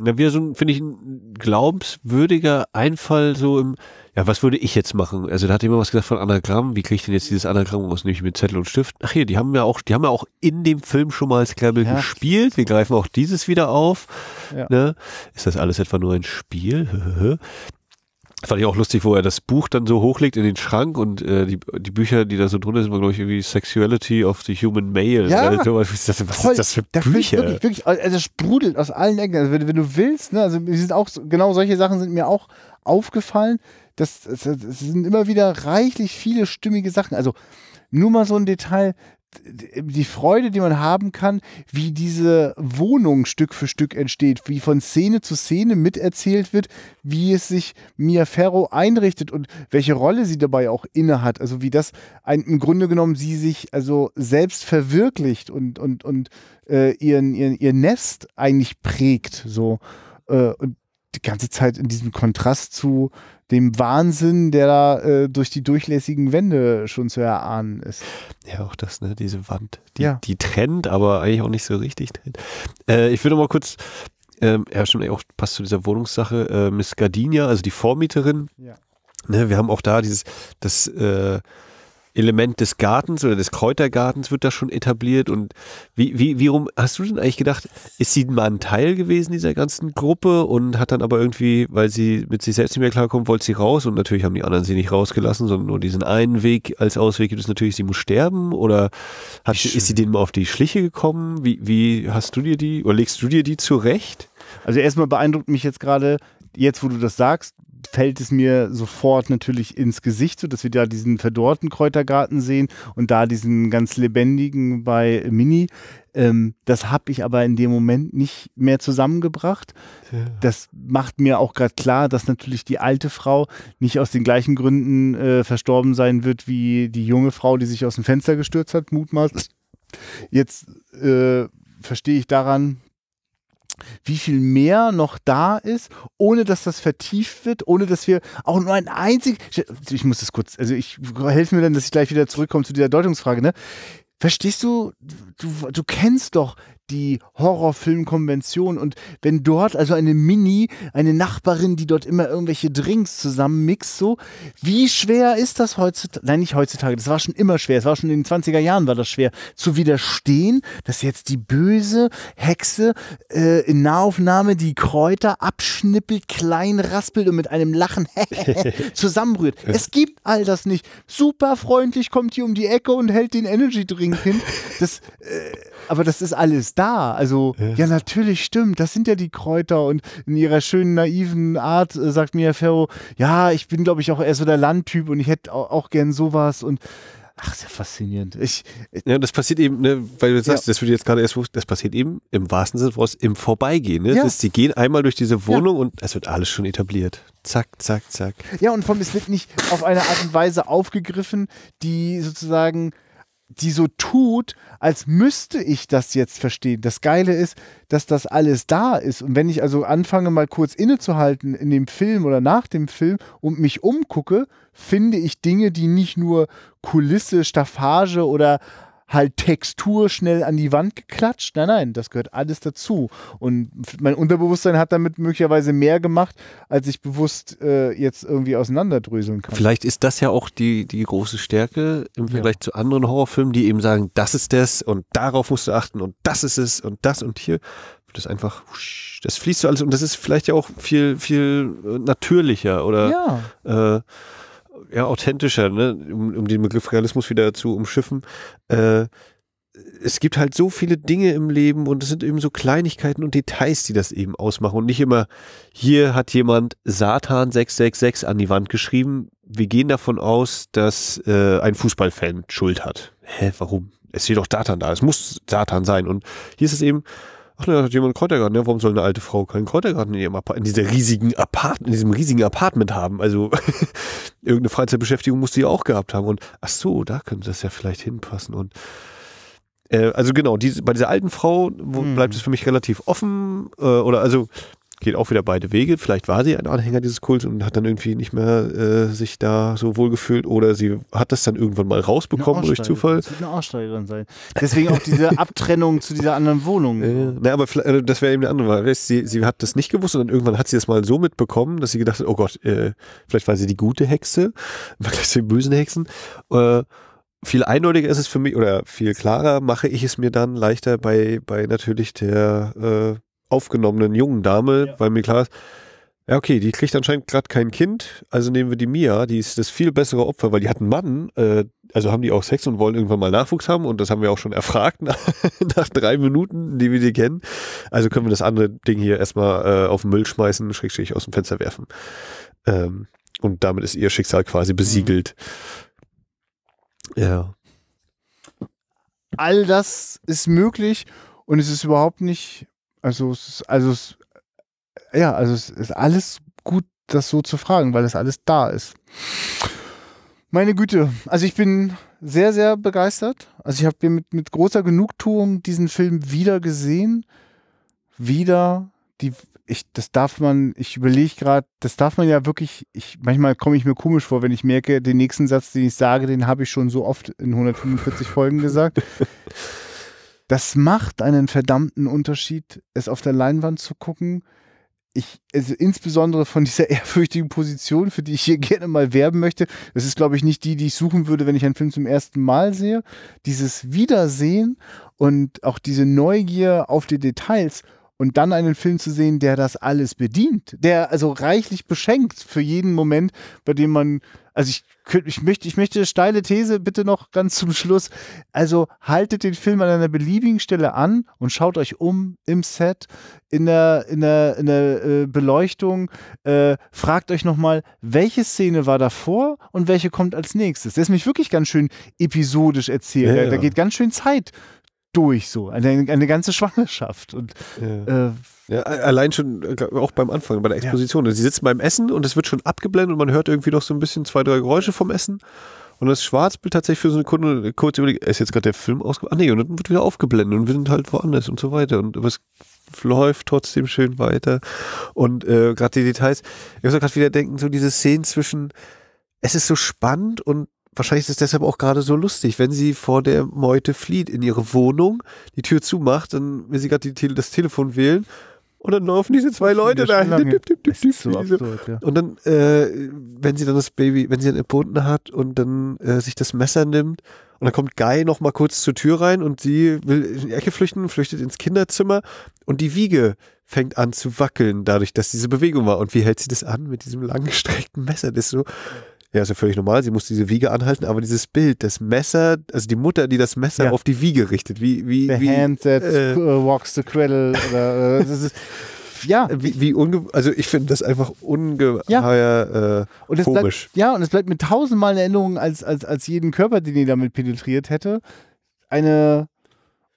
na, wieder so finde ich, ein glaubenswürdiger Einfall, so im, ja, was würde ich jetzt machen? Also da hat jemand was gesagt von Anagramm, wie kriege ich denn jetzt dieses Anagramm aus? Nehme ich mit Zettel und Stift? Ach hier, die haben ja auch, die haben ja auch in dem Film schon mal Scrabble ja. gespielt. Wir greifen auch dieses wieder auf. Ja. Ne? Ist das alles etwa nur ein Spiel? Fand ich auch lustig, wo er das Buch dann so hochlegt in den Schrank und äh, die, die Bücher, die da so drunter sind, waren, glaube ich, irgendwie Sexuality of the Human Male. Ja, also, was toll. ist das für da Bücher? Wirklich, wirklich, also sprudelt aus allen Ecken. Also, wenn, wenn du willst, ne, also sind auch, genau solche Sachen sind mir auch aufgefallen. Das, das, das sind immer wieder reichlich viele stimmige Sachen. Also nur mal so ein Detail, die Freude, die man haben kann, wie diese Wohnung Stück für Stück entsteht, wie von Szene zu Szene miterzählt wird, wie es sich Mia Ferro einrichtet und welche Rolle sie dabei auch innehat. Also wie das ein, im Grunde genommen sie sich also selbst verwirklicht und, und, und äh, ihren, ihren, ihr Nest eigentlich prägt. So. Äh, und die ganze Zeit in diesem Kontrast zu dem Wahnsinn, der da äh, durch die durchlässigen Wände schon zu erahnen ist. Ja, auch das, ne, diese Wand, die, ja. die trennt, aber eigentlich auch nicht so richtig trennt. Äh, ich würde mal kurz, ähm, ja, schon auch passt zu dieser Wohnungssache, äh, Miss Gardinia, also die Vormieterin. Ja. Ne, wir haben auch da dieses, das, äh, Element des Gartens oder des Kräutergartens wird da schon etabliert. Und wie, wie, wie rum hast du denn eigentlich gedacht, ist sie mal ein Teil gewesen dieser ganzen Gruppe und hat dann aber irgendwie, weil sie mit sich selbst nicht mehr klarkommt, wollte sie raus und natürlich haben die anderen sie nicht rausgelassen, sondern nur diesen einen Weg als Ausweg gibt es natürlich, sie muss sterben oder hat, ist sie denen mal auf die Schliche gekommen? Wie, wie hast du dir die oder legst du dir die zurecht? Also erstmal beeindruckt mich jetzt gerade, jetzt wo du das sagst, fällt es mir sofort natürlich ins Gesicht, so dass wir da diesen verdorrten Kräutergarten sehen und da diesen ganz lebendigen bei Mini. Ähm, das habe ich aber in dem Moment nicht mehr zusammengebracht. Ja. Das macht mir auch gerade klar, dass natürlich die alte Frau nicht aus den gleichen Gründen äh, verstorben sein wird wie die junge Frau, die sich aus dem Fenster gestürzt hat, mutmaßlich. Jetzt äh, verstehe ich daran, wie viel mehr noch da ist, ohne dass das vertieft wird, ohne dass wir auch nur ein einziges. Ich muss das kurz, also ich helfe mir dann, dass ich gleich wieder zurückkomme zu dieser Deutungsfrage, ne? Verstehst du, du, du kennst doch die Horrorfilmkonvention und wenn dort also eine Mini, eine Nachbarin, die dort immer irgendwelche Drinks zusammenmixt, so, wie schwer ist das heutzutage, nein, nicht heutzutage, das war schon immer schwer, es war schon in den 20er Jahren war das schwer, zu widerstehen, dass jetzt die böse Hexe äh, in Nahaufnahme die Kräuter abschnippelt, klein raspelt und mit einem Lachen zusammenrührt. Es gibt all das nicht. Super freundlich kommt die um die Ecke und hält den Energy Drink hin. Das, äh, aber das ist alles da. Also, ja. ja. natürlich stimmt, das sind ja die Kräuter. Und in ihrer schönen, naiven Art äh, sagt Mia Ferro, ja, ich bin, glaube ich, auch eher so der Landtyp und ich hätte auch, auch gern sowas. Und Ach, sehr faszinierend. Ich, ich, äh ja, das passiert eben, ne, weil du sagst, ja. das würde jetzt gerade erst, das passiert eben im wahrsten Sinne voraus im Vorbeigehen. Ne? Ja. Das ist, sie gehen einmal durch diese Wohnung ja. und es wird alles schon etabliert. Zack, zack, zack. Ja, und vom es wird nicht auf eine Art und Weise aufgegriffen, die sozusagen die so tut, als müsste ich das jetzt verstehen. Das Geile ist, dass das alles da ist. Und wenn ich also anfange, mal kurz innezuhalten in dem Film oder nach dem Film und mich umgucke, finde ich Dinge, die nicht nur Kulisse, Staffage oder halt Textur schnell an die Wand geklatscht. Nein, nein, das gehört alles dazu. Und mein Unterbewusstsein hat damit möglicherweise mehr gemacht, als ich bewusst äh, jetzt irgendwie auseinanderdröseln kann. Vielleicht ist das ja auch die, die große Stärke im Vergleich ja. zu anderen Horrorfilmen, die eben sagen, das ist das und darauf musst du achten und das ist es und das und hier das einfach, das fließt so alles und das ist vielleicht ja auch viel, viel äh, natürlicher oder ja. äh, ja, authentischer, ne? um, um den Begriff Realismus wieder zu umschiffen. Äh, es gibt halt so viele Dinge im Leben und es sind eben so Kleinigkeiten und Details, die das eben ausmachen. Und nicht immer, hier hat jemand Satan 666 an die Wand geschrieben. Wir gehen davon aus, dass äh, ein Fußballfan Schuld hat. Hä, warum? Es steht doch Satan da. Es muss Satan sein. Und hier ist es eben, ach, da hat jemand einen Kräutergarten. Ja, ne? warum soll eine alte Frau keinen Kräutergarten in, ihrem in, dieser riesigen Apart in diesem riesigen Apartment haben? Also irgendeine Freizeitbeschäftigung muss sie ja auch gehabt haben. Und ach so, da könnte das ja vielleicht hinpassen. Und äh, also genau, diese, bei dieser alten Frau wo, hm. bleibt es für mich relativ offen. Äh, oder also geht auch wieder beide Wege. Vielleicht war sie ein Anhänger dieses Kults und hat dann irgendwie nicht mehr äh, sich da so wohl gefühlt oder sie hat das dann irgendwann mal rausbekommen durch Zufall. Das wird eine Aussteigerin sein. Deswegen auch diese Abtrennung zu dieser anderen Wohnung. Äh, na, aber also das wäre eben eine andere Wahl. Sie, sie hat das nicht gewusst und dann irgendwann hat sie das mal so mitbekommen, dass sie gedacht hat, oh Gott, äh, vielleicht war sie die gute Hexe, vielleicht die bösen Hexen. Äh, viel eindeutiger ist es für mich oder viel klarer mache ich es mir dann leichter bei, bei natürlich der äh, aufgenommenen jungen Dame, ja. weil mir klar ist, ja, okay, die kriegt anscheinend gerade kein Kind, also nehmen wir die Mia, die ist das viel bessere Opfer, weil die hat einen Mann, äh, also haben die auch Sex und wollen irgendwann mal Nachwuchs haben und das haben wir auch schon erfragt nach, nach drei Minuten, die wir die kennen. Also können wir das andere Ding hier erstmal äh, auf den Müll schmeißen, schrägstrich aus dem Fenster werfen. Ähm, und damit ist ihr Schicksal quasi mhm. besiegelt. Mhm. Ja. All das ist möglich und es ist überhaupt nicht also es, also äh, ja, also es ist alles gut, das so zu fragen, weil es alles da ist. Meine Güte, also ich bin sehr, sehr begeistert. Also ich habe mit, mit großer Genugtuung diesen Film wieder gesehen. Wieder die, ich, das darf man, ich überlege gerade, das darf man ja wirklich, ich, manchmal komme ich mir komisch vor, wenn ich merke, den nächsten Satz, den ich sage, den habe ich schon so oft in 145 Folgen gesagt. Das macht einen verdammten Unterschied, es auf der Leinwand zu gucken. Ich, also insbesondere von dieser ehrfürchtigen Position, für die ich hier gerne mal werben möchte, das ist, glaube ich, nicht die, die ich suchen würde, wenn ich einen Film zum ersten Mal sehe. Dieses Wiedersehen und auch diese Neugier auf die Details und dann einen Film zu sehen, der das alles bedient, der also reichlich beschenkt für jeden Moment, bei dem man, also ich, ich möchte, ich möchte steile These bitte noch ganz zum Schluss. Also haltet den Film an einer beliebigen Stelle an und schaut euch um im Set, in der, in der, in der äh, Beleuchtung. Äh, fragt euch nochmal, welche Szene war davor und welche kommt als nächstes. Das ist nämlich wirklich ganz schön episodisch erzählt. Ja, ja. Da geht ganz schön Zeit durch so, eine, eine ganze Schwangerschaft. Und, ja. Äh, ja, allein schon äh, auch beim Anfang, bei der Exposition. Ja. Also, sie sitzen beim Essen und es wird schon abgeblendet und man hört irgendwie noch so ein bisschen zwei, drei Geräusche vom Essen. Und das Schwarzbild tatsächlich für so eine Kunde äh, kurz überlegt, ist jetzt gerade der Film ausgeblendet? Ah nee, und dann wird wieder aufgeblendet und wir sind halt woanders und so weiter. Und es läuft trotzdem schön weiter. Und äh, gerade die Details, ich muss gerade wieder denken, so diese Szenen zwischen, es ist so spannend und wahrscheinlich ist es deshalb auch gerade so lustig, wenn sie vor der Meute flieht in ihre Wohnung, die Tür zumacht, dann will sie gerade Tele das Telefon wählen und dann laufen diese zwei Leute da. So Und dann, äh, wenn sie dann das Baby, wenn sie dann erbunden hat und dann äh, sich das Messer nimmt und dann kommt Guy noch mal kurz zur Tür rein und sie will in die Ecke flüchten, flüchtet ins Kinderzimmer und die Wiege fängt an zu wackeln, dadurch, dass diese Bewegung war. Und wie hält sie das an mit diesem langgestreckten Messer? Das ist so ja, ist ja völlig normal. Sie muss diese Wiege anhalten, aber dieses Bild, das Messer, also die Mutter, die das Messer ja. auf die Wiege richtet, wie. wie the wie, hand that äh, uh, walks the cradle. Oder, äh, das ist, ja. Wie, wie unge also ich finde das einfach ungeheuer ja. Äh, und komisch. Bleibt, ja, und es bleibt mit tausendmal in Erinnerung als, als, als jeden Körper, den ihr damit penetriert hätte. Eine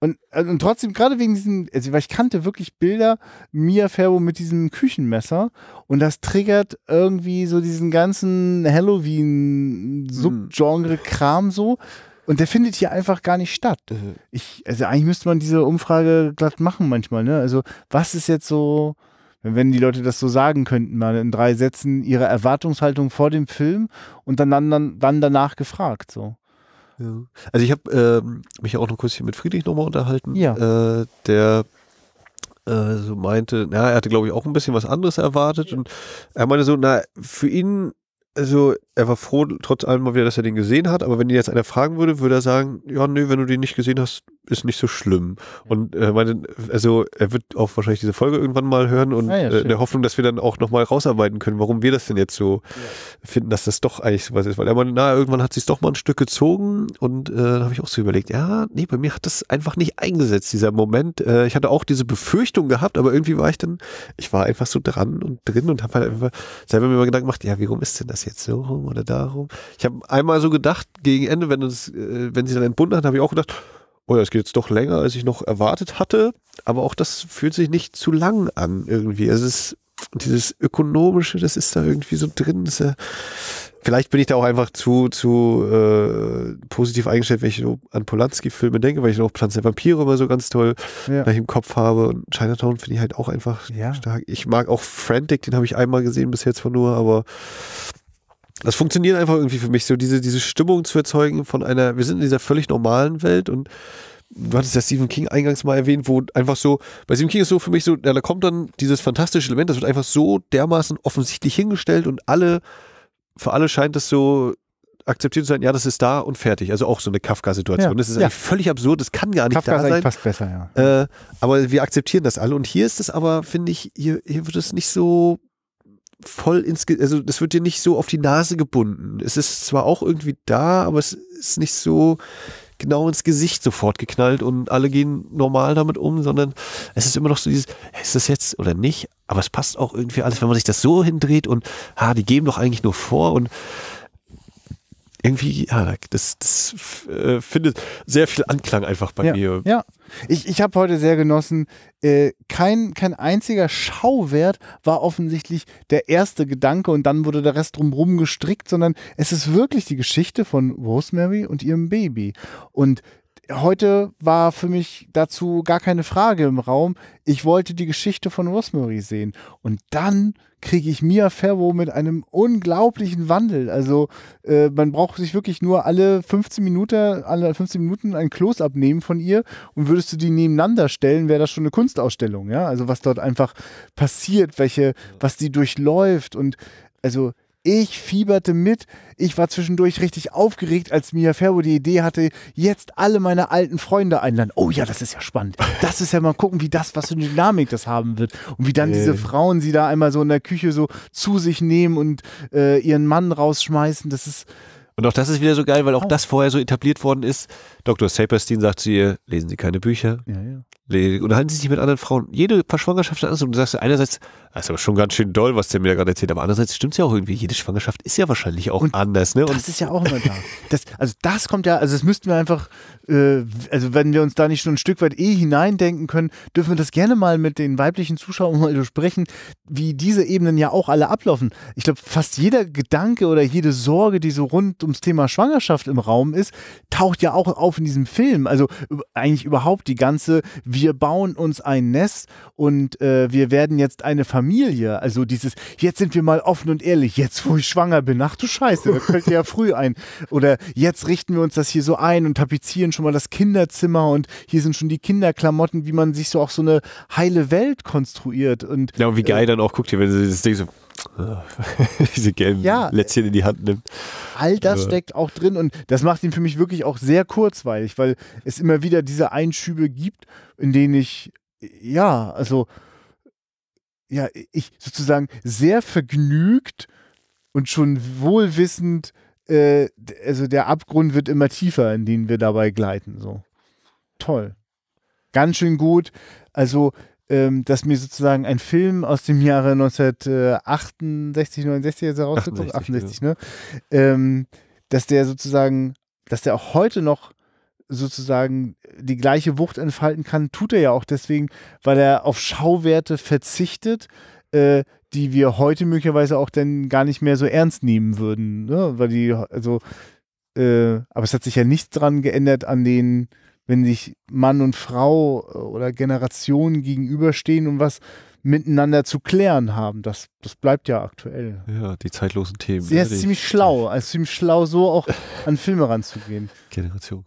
und, äh, und trotzdem, gerade wegen diesen, also weil ich kannte wirklich Bilder, Mia Ferro mit diesem Küchenmesser und das triggert irgendwie so diesen ganzen Halloween-Subgenre-Kram mhm. so. Und der findet hier einfach gar nicht statt. Äh. Ich, also eigentlich müsste man diese Umfrage glatt machen manchmal, ne? Also, was ist jetzt so, wenn die Leute das so sagen könnten, mal in drei Sätzen ihre Erwartungshaltung vor dem Film und dann, dann, dann danach gefragt, so. Also ich habe ähm, mich auch noch kurz hier mit Friedrich nochmal unterhalten, ja. äh, der äh, so meinte, na, er hatte glaube ich auch ein bisschen was anderes erwartet ja. und er meinte so, na, für ihn, also er war froh trotz allem mal wieder, dass er den gesehen hat, aber wenn ihn jetzt einer fragen würde, würde er sagen, ja, nö, wenn du den nicht gesehen hast, ist nicht so schlimm. Und äh, meine, also er wird auch wahrscheinlich diese Folge irgendwann mal hören und ah ja, äh, in der Hoffnung, dass wir dann auch nochmal rausarbeiten können, warum wir das denn jetzt so ja. finden, dass das doch eigentlich sowas ist. Weil er meinte, na, irgendwann hat sich doch mal ein Stück gezogen und äh, da habe ich auch so überlegt, ja, nee, bei mir hat das einfach nicht eingesetzt, dieser Moment. Äh, ich hatte auch diese Befürchtung gehabt, aber irgendwie war ich dann, ich war einfach so dran und drin und habe halt einfach selber mir mal Gedanken gemacht, ja, warum ist denn das jetzt so rum oder darum? Ich habe einmal so gedacht, gegen Ende, wenn, uns, äh, wenn sie dann entbunden hat, habe ich auch gedacht, oh ja, es geht jetzt doch länger, als ich noch erwartet hatte, aber auch das fühlt sich nicht zu lang an irgendwie. Es ist dieses ökonomische, das ist da irgendwie so drin. Ist, äh, vielleicht bin ich da auch einfach zu zu äh, positiv eingestellt, wenn ich an Polanski-Filme denke, weil ich auch Pflanze der Vampire immer so ganz toll ja. im Kopf habe und Chinatown finde ich halt auch einfach ja. stark. Ich mag auch Frantic, den habe ich einmal gesehen bis jetzt von nur, aber das funktioniert einfach irgendwie für mich, so diese, diese Stimmung zu erzeugen von einer, wir sind in dieser völlig normalen Welt und du hattest ja Stephen King eingangs mal erwähnt, wo einfach so, bei Stephen King ist so für mich so, ja, da kommt dann dieses fantastische Element, das wird einfach so dermaßen offensichtlich hingestellt und alle, für alle scheint das so akzeptiert zu sein, ja, das ist da und fertig. Also auch so eine Kafka-Situation. Ja, das ist ja. eigentlich völlig absurd, das kann gar nicht Kafka da sein. Kafka eigentlich fast besser, ja. Äh, aber wir akzeptieren das alle und hier ist es aber, finde ich, hier, hier wird es nicht so voll ins, Ge also das wird dir nicht so auf die Nase gebunden. Es ist zwar auch irgendwie da, aber es ist nicht so genau ins Gesicht sofort geknallt und alle gehen normal damit um, sondern es ist immer noch so dieses, ist das jetzt oder nicht? Aber es passt auch irgendwie alles, wenn man sich das so hindreht und, ha, die geben doch eigentlich nur vor und irgendwie, ja, das, das äh, findet sehr viel Anklang einfach bei ja, mir. Ja, ich, ich habe heute sehr genossen. Äh, kein, kein einziger Schauwert war offensichtlich der erste Gedanke und dann wurde der Rest drumherum gestrickt, sondern es ist wirklich die Geschichte von Rosemary und ihrem Baby. Und heute war für mich dazu gar keine Frage im Raum. Ich wollte die Geschichte von Rosemary sehen. Und dann kriege ich Mia Ferro mit einem unglaublichen Wandel. Also äh, man braucht sich wirklich nur alle 15 Minuten, alle 15 Minuten ein close abnehmen von ihr und würdest du die nebeneinander stellen, wäre das schon eine Kunstausstellung, ja. Also was dort einfach passiert, welche, was die durchläuft und also ich fieberte mit. Ich war zwischendurch richtig aufgeregt, als Mia Ferro die Idee hatte, jetzt alle meine alten Freunde einladen. Oh ja, das ist ja spannend. Das ist ja mal gucken, wie das, was für eine Dynamik das haben wird. Und wie dann diese äh. Frauen sie da einmal so in der Küche so zu sich nehmen und äh, ihren Mann rausschmeißen. Das ist, und auch das ist wieder so geil, weil auch oh. das vorher so etabliert worden ist. Dr. Saperstein sagt zu ihr, lesen Sie keine Bücher. Ja, ja. Unterhalten Sie sich mit anderen Frauen. Jede Schwangerschaft ist anders. Und du sagst einerseits, das ist aber schon ganz schön doll, was der mir da gerade erzählt. Aber andererseits stimmt es ja auch irgendwie. Jede Schwangerschaft ist ja wahrscheinlich auch und anders. Ne? Und das ist ja auch immer da. Das, also das kommt ja, also das müssten wir einfach, äh, also wenn wir uns da nicht schon ein Stück weit eh hineindenken können, dürfen wir das gerne mal mit den weiblichen Zuschauern mal besprechen, wie diese Ebenen ja auch alle ablaufen. Ich glaube, fast jeder Gedanke oder jede Sorge, die so rund um ums Thema Schwangerschaft im Raum ist, taucht ja auch auf in diesem Film. Also eigentlich überhaupt die ganze, wir bauen uns ein Nest und äh, wir werden jetzt eine Familie. Also dieses, jetzt sind wir mal offen und ehrlich, jetzt wo ich schwanger bin, ach du Scheiße, da könnte ja früh ein. Oder jetzt richten wir uns das hier so ein und tapezieren schon mal das Kinderzimmer und hier sind schon die Kinderklamotten, wie man sich so auch so eine heile Welt konstruiert. Und, ja, und wie geil äh, dann auch, guckt ihr, wenn sie das Ding so diese gelben ja, Lätzchen in die Hand nimmt. All das Aber. steckt auch drin und das macht ihn für mich wirklich auch sehr kurzweilig, weil es immer wieder diese Einschübe gibt, in denen ich, ja, also, ja, ich sozusagen sehr vergnügt und schon wohlwissend, äh, also der Abgrund wird immer tiefer, in den wir dabei gleiten, so. Toll. Ganz schön gut. Also ähm, dass mir sozusagen ein Film aus dem Jahre 1968, 69 jetzt herausgekommen, 68, 68 ja. ne? Ähm, dass der sozusagen, dass der auch heute noch sozusagen die gleiche Wucht entfalten kann, tut er ja auch deswegen, weil er auf Schauwerte verzichtet, äh, die wir heute möglicherweise auch dann gar nicht mehr so ernst nehmen würden, ne? weil die, also, äh, aber es hat sich ja nichts dran geändert an den wenn sich Mann und Frau äh, oder Generationen gegenüberstehen und was miteinander zu klären haben. Das, das bleibt ja aktuell. Ja, die zeitlosen Themen. Sie ist ziemlich schlau, also ziemlich schlau, so auch an Filme ranzugehen. Generation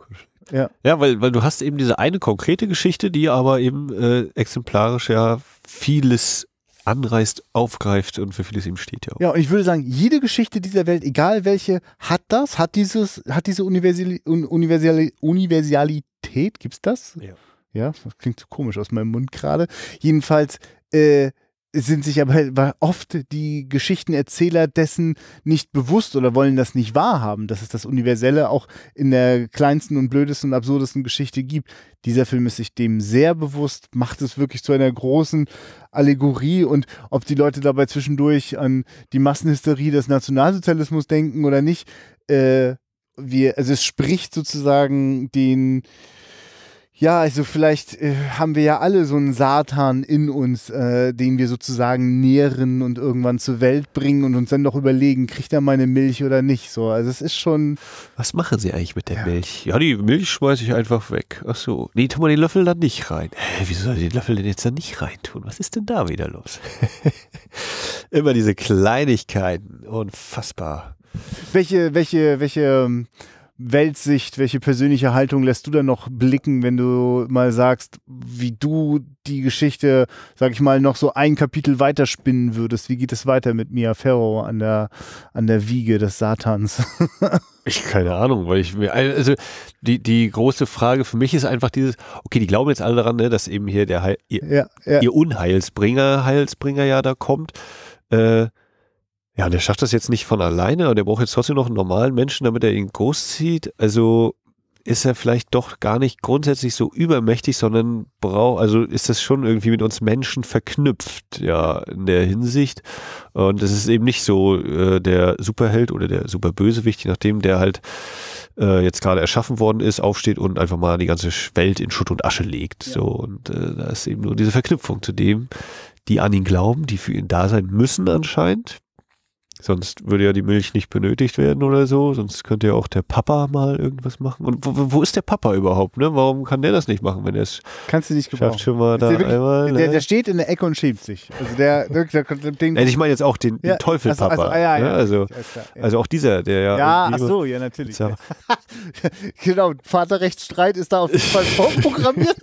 Ja, ja weil, weil du hast eben diese eine konkrete Geschichte, die aber eben äh, exemplarisch ja vieles anreißt, aufgreift und für vieles eben steht ja auch. Ja, und ich würde sagen, jede Geschichte dieser Welt, egal welche, hat das, hat dieses, hat diese Universali Universali Universalität Konkret, gibt's das? Ja. Ja, das klingt so komisch aus meinem Mund gerade. Jedenfalls äh, sind sich aber oft die Geschichtenerzähler dessen nicht bewusst oder wollen das nicht wahrhaben, dass es das Universelle auch in der kleinsten und blödesten und absurdesten Geschichte gibt. Dieser Film ist sich dem sehr bewusst, macht es wirklich zu einer großen Allegorie und ob die Leute dabei zwischendurch an die Massenhysterie des Nationalsozialismus denken oder nicht, äh, wir, also es spricht sozusagen den ja, also vielleicht äh, haben wir ja alle so einen Satan in uns, äh, den wir sozusagen nähren und irgendwann zur Welt bringen und uns dann noch überlegen, kriegt er meine Milch oder nicht? So, also es ist schon. Was machen Sie eigentlich mit der ja. Milch? Ja, die Milch schmeiße ich einfach weg. Ach so, nee, tun wir den Löffel dann nicht rein. Hä, wieso soll ich den Löffel denn jetzt da nicht reintun? Was ist denn da wieder los? Immer diese Kleinigkeiten, unfassbar. Welche, welche, welche ähm, Weltsicht, welche persönliche Haltung lässt du da noch blicken, wenn du mal sagst, wie du die Geschichte, sag ich mal, noch so ein Kapitel weiterspinnen würdest? Wie geht es weiter mit Mia Ferro an der, an der Wiege des Satans? ich keine Ahnung, weil ich mir, also die, die große Frage für mich ist einfach dieses, okay, die glauben jetzt alle daran, ne, dass eben hier der Heil, ihr, ja, ja. ihr Unheilsbringer, Heilsbringer ja da kommt. Äh, ja, und der schafft das jetzt nicht von alleine, aber der braucht jetzt trotzdem noch einen normalen Menschen, damit er ihn großzieht. Also ist er vielleicht doch gar nicht grundsätzlich so übermächtig, sondern braucht, also ist das schon irgendwie mit uns Menschen verknüpft, ja, in der Hinsicht. Und es ist eben nicht so äh, der Superheld oder der Superbösewicht, je nachdem, der halt äh, jetzt gerade erschaffen worden ist, aufsteht und einfach mal die ganze Welt in Schutt und Asche legt. Ja. So, und äh, da ist eben nur diese Verknüpfung zu dem, die an ihn glauben, die für ihn da sein müssen anscheinend. Sonst würde ja die Milch nicht benötigt werden oder so. Sonst könnte ja auch der Papa mal irgendwas machen. Und wo, wo ist der Papa überhaupt? Ne? Warum kann der das nicht machen, wenn er es Kannst du nicht gebrauchen. Schafft schon mal da der, wirklich, einmal, ne? der, der, steht in der Ecke und schiebt sich. Also der, der, Ding. Also ich meine jetzt auch den, ja, den Teufelpapa. Also, also, ah, ne? ja, ja, ne? also, also, auch dieser, der ja. Ja, ach so, ja, natürlich. genau, Vaterrechtsstreit ist da auf jeden Fall vorprogrammiert.